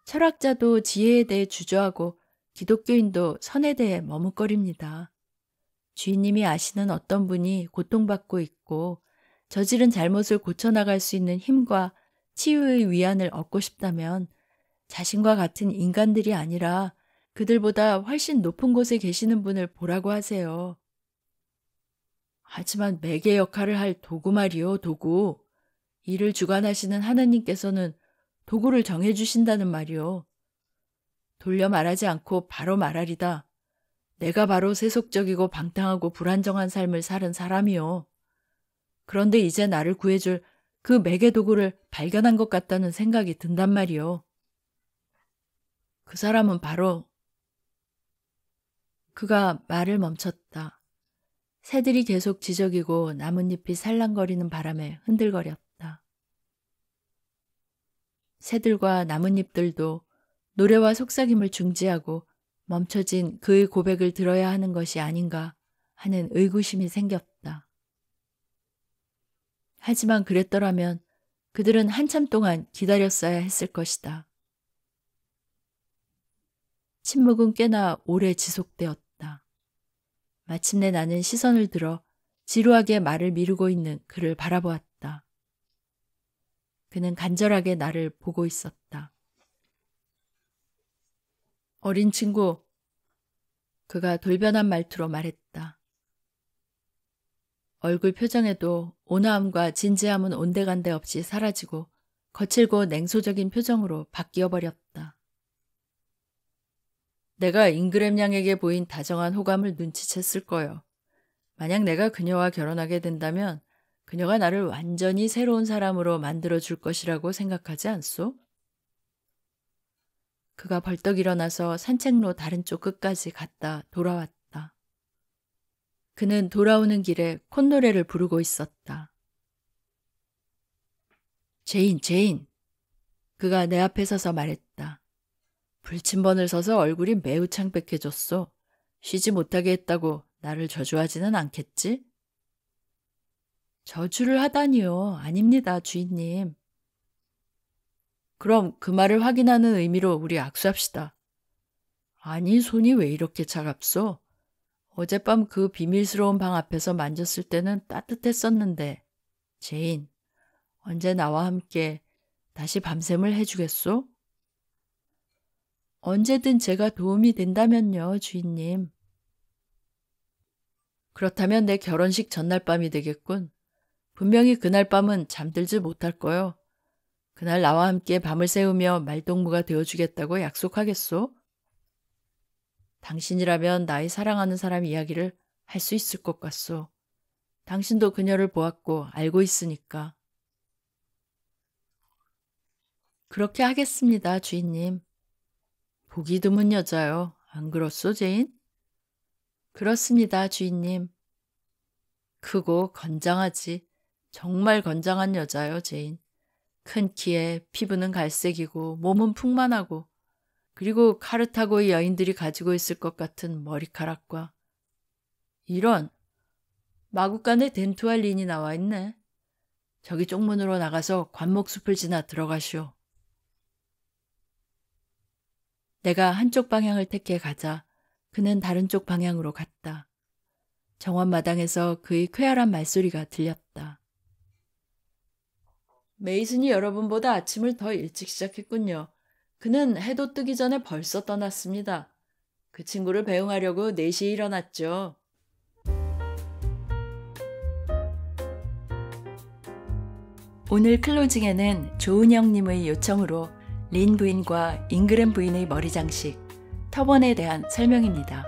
철학자도 지혜에 대해 주저하고 기독교인도 선에 대해 머뭇거립니다. 주인님이 아시는 어떤 분이 고통받고 있고 저지른 잘못을 고쳐나갈 수 있는 힘과 치유의 위안을 얻고 싶다면 자신과 같은 인간들이 아니라 그들보다 훨씬 높은 곳에 계시는 분을 보라고 하세요. 하지만 매개 역할을 할 도구 말이요, 도구. 이를 주관하시는 하나님께서는 도구를 정해주신다는 말이요. 돌려 말하지 않고 바로 말하리다. 내가 바로 세속적이고 방탕하고 불안정한 삶을 사는 사람이요. 그런데 이제 나를 구해줄 그 매개 도구를 발견한 것 같다는 생각이 든단 말이요. 그 사람은 바로 그가 말을 멈췄다. 새들이 계속 지적이고 나뭇잎이 살랑거리는 바람에 흔들거렸다. 새들과 나뭇잎들도 노래와 속삭임을 중지하고 멈춰진 그의 고백을 들어야 하는 것이 아닌가 하는 의구심이 생겼다. 하지만 그랬더라면 그들은 한참 동안 기다렸어야 했을 것이다. 침묵은 꽤나 오래 지속되었다. 마침내 나는 시선을 들어 지루하게 말을 미루고 있는 그를 바라보았다. 그는 간절하게 나를 보고 있었다. 어린 친구, 그가 돌변한 말투로 말했다. 얼굴 표정에도 온화함과 진지함은 온데간데 없이 사라지고 거칠고 냉소적인 표정으로 바뀌어 버렸다. 내가 잉그램 양에게 보인 다정한 호감을 눈치챘을 거요. 만약 내가 그녀와 결혼하게 된다면 그녀가 나를 완전히 새로운 사람으로 만들어줄 것이라고 생각하지 않소? 그가 벌떡 일어나서 산책로 다른 쪽 끝까지 갔다 돌아왔다. 그는 돌아오는 길에 콧노래를 부르고 있었다. 제인, 제인! 그가 내 앞에 서서 말했다. 불침번을 서서 얼굴이 매우 창백해졌소. 쉬지 못하게 했다고 나를 저주하지는 않겠지? 저주를 하다니요. 아닙니다, 주인님. 그럼 그 말을 확인하는 의미로 우리 악수합시다. 아니, 손이 왜 이렇게 차갑소? 어젯밤 그 비밀스러운 방 앞에서 만졌을 때는 따뜻했었는데, 제인, 언제 나와 함께 다시 밤샘을 해주겠소? 언제든 제가 도움이 된다면요, 주인님. 그렇다면 내 결혼식 전날 밤이 되겠군. 분명히 그날 밤은 잠들지 못할 거요. 그날 나와 함께 밤을 새우며 말동무가 되어주겠다고 약속하겠소? 당신이라면 나의 사랑하는 사람 이야기를 할 수 있을 것 같소. 당신도 그녀를 보았고 알고 있으니까. 그렇게 하겠습니다, 주인님. 보기 드문 여자요. 안 그렇소, 제인? 그렇습니다, 주인님. 크고 건장하지. 정말 건장한 여자요, 제인. 큰 키에 피부는 갈색이고 몸은 풍만하고 그리고 카르타고의 여인들이 가지고 있을 것 같은 머리카락과 이런 마구간에 덴투알린이 나와 있네. 저기 쪽문으로 나가서 관목숲을 지나 들어가시오. 내가 한쪽 방향을 택해 가자 그는 다른 쪽 방향으로 갔다. 정원마당에서 그의 쾌활한 말소리가 들렸다. 메이슨이 여러분보다 아침을 더 일찍 시작했군요. 그는 해도 뜨기 전에 벌써 떠났습니다. 그 친구를 배웅하려고 4시에 일어났죠. 오늘 클로징에는 조은영님의 요청으로 린 부인과 잉그램 부인의 머리 장식, 터번에 대한 설명입니다.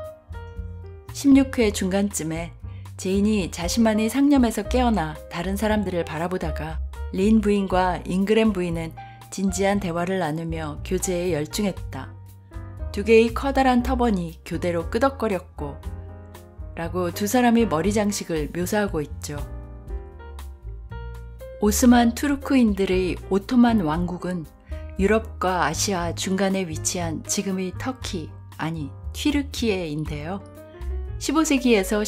16회 중간쯤에 제인이 자신만의 상념에서 깨어나 다른 사람들을 바라보다가 린 부인과 잉그램 부인은 진지한 대화를 나누며 교제에 열중했다. 두 개의 커다란 터번이 교대로 끄덕거렸고 라고 두 사람의 머리 장식을 묘사하고 있죠. 오스만 투르크인들의 오토만 왕국은 유럽과 아시아 중간에 위치한 지금의 터키, 아니, 튀르키예인데요. 15세기에서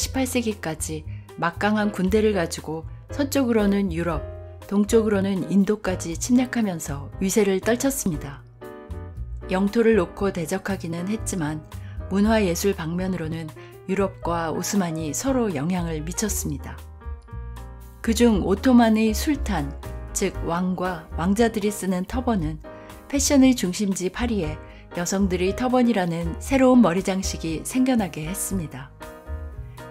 18세기까지 막강한 군대를 가지고 서쪽으로는 유럽, 동쪽으로는 인도까지 침략하면서 위세를 떨쳤습니다. 영토를 놓고 대적하기는 했지만 문화예술 방면으로는 유럽과 오스만이 서로 영향을 미쳤습니다. 그 중 오토만의 술탄, 즉 왕과 왕자들이 쓰는 터번은 패션의 중심지 파리에 여성들의 터번이라는 새로운 머리 장식이 생겨나게 했습니다.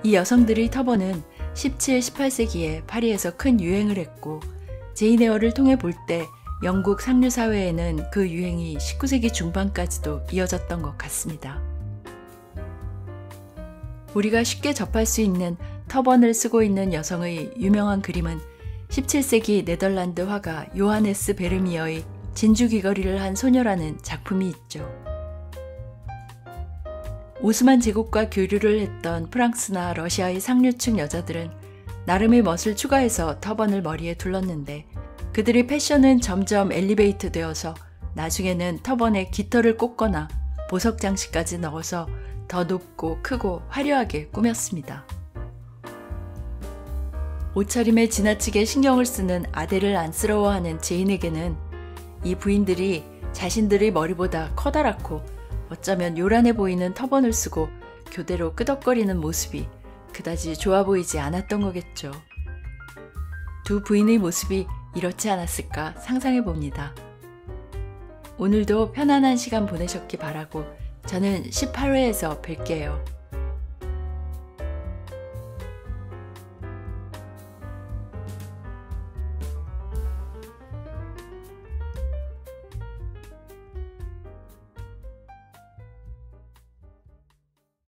이 여성들의 터번은 17, 18세기에 파리에서 큰 유행을 했고 제이네어를 통해 볼 때 영국 상류 사회에는 그 유행이 19세기 중반까지도 이어졌던 것 같습니다. 우리가 쉽게 접할 수 있는 터번을 쓰고 있는 여성의 유명한 그림은 17세기 네덜란드 화가 요하네스 베르미어의 진주 귀걸이를 한 소녀라는 작품이 있죠. 오스만 제국과 교류를 했던 프랑스나 러시아의 상류층 여자들은 나름의 멋을 추가해서 터번을 머리에 둘렀는데 그들의 패션은 점점 엘리베이트 되어서 나중에는 터번에 깃털을 꽂거나 보석 장식까지 넣어서 더 높고 크고 화려하게 꾸몄습니다. 옷차림에 지나치게 신경을 쓰는 아델을 안쓰러워하는 제인에게는 이 부인들이 자신들의 머리보다 커다랗고 어쩌면 요란해 보이는 터번을 쓰고 교대로 끄덕거리는 모습이 그다지 좋아 보이지 않았던 거겠죠. 두 부인의 모습이 이렇지 않았을까 상상해 봅니다. 오늘도 편안한 시간 보내셨기 바라고 저는 18회에서 뵐게요.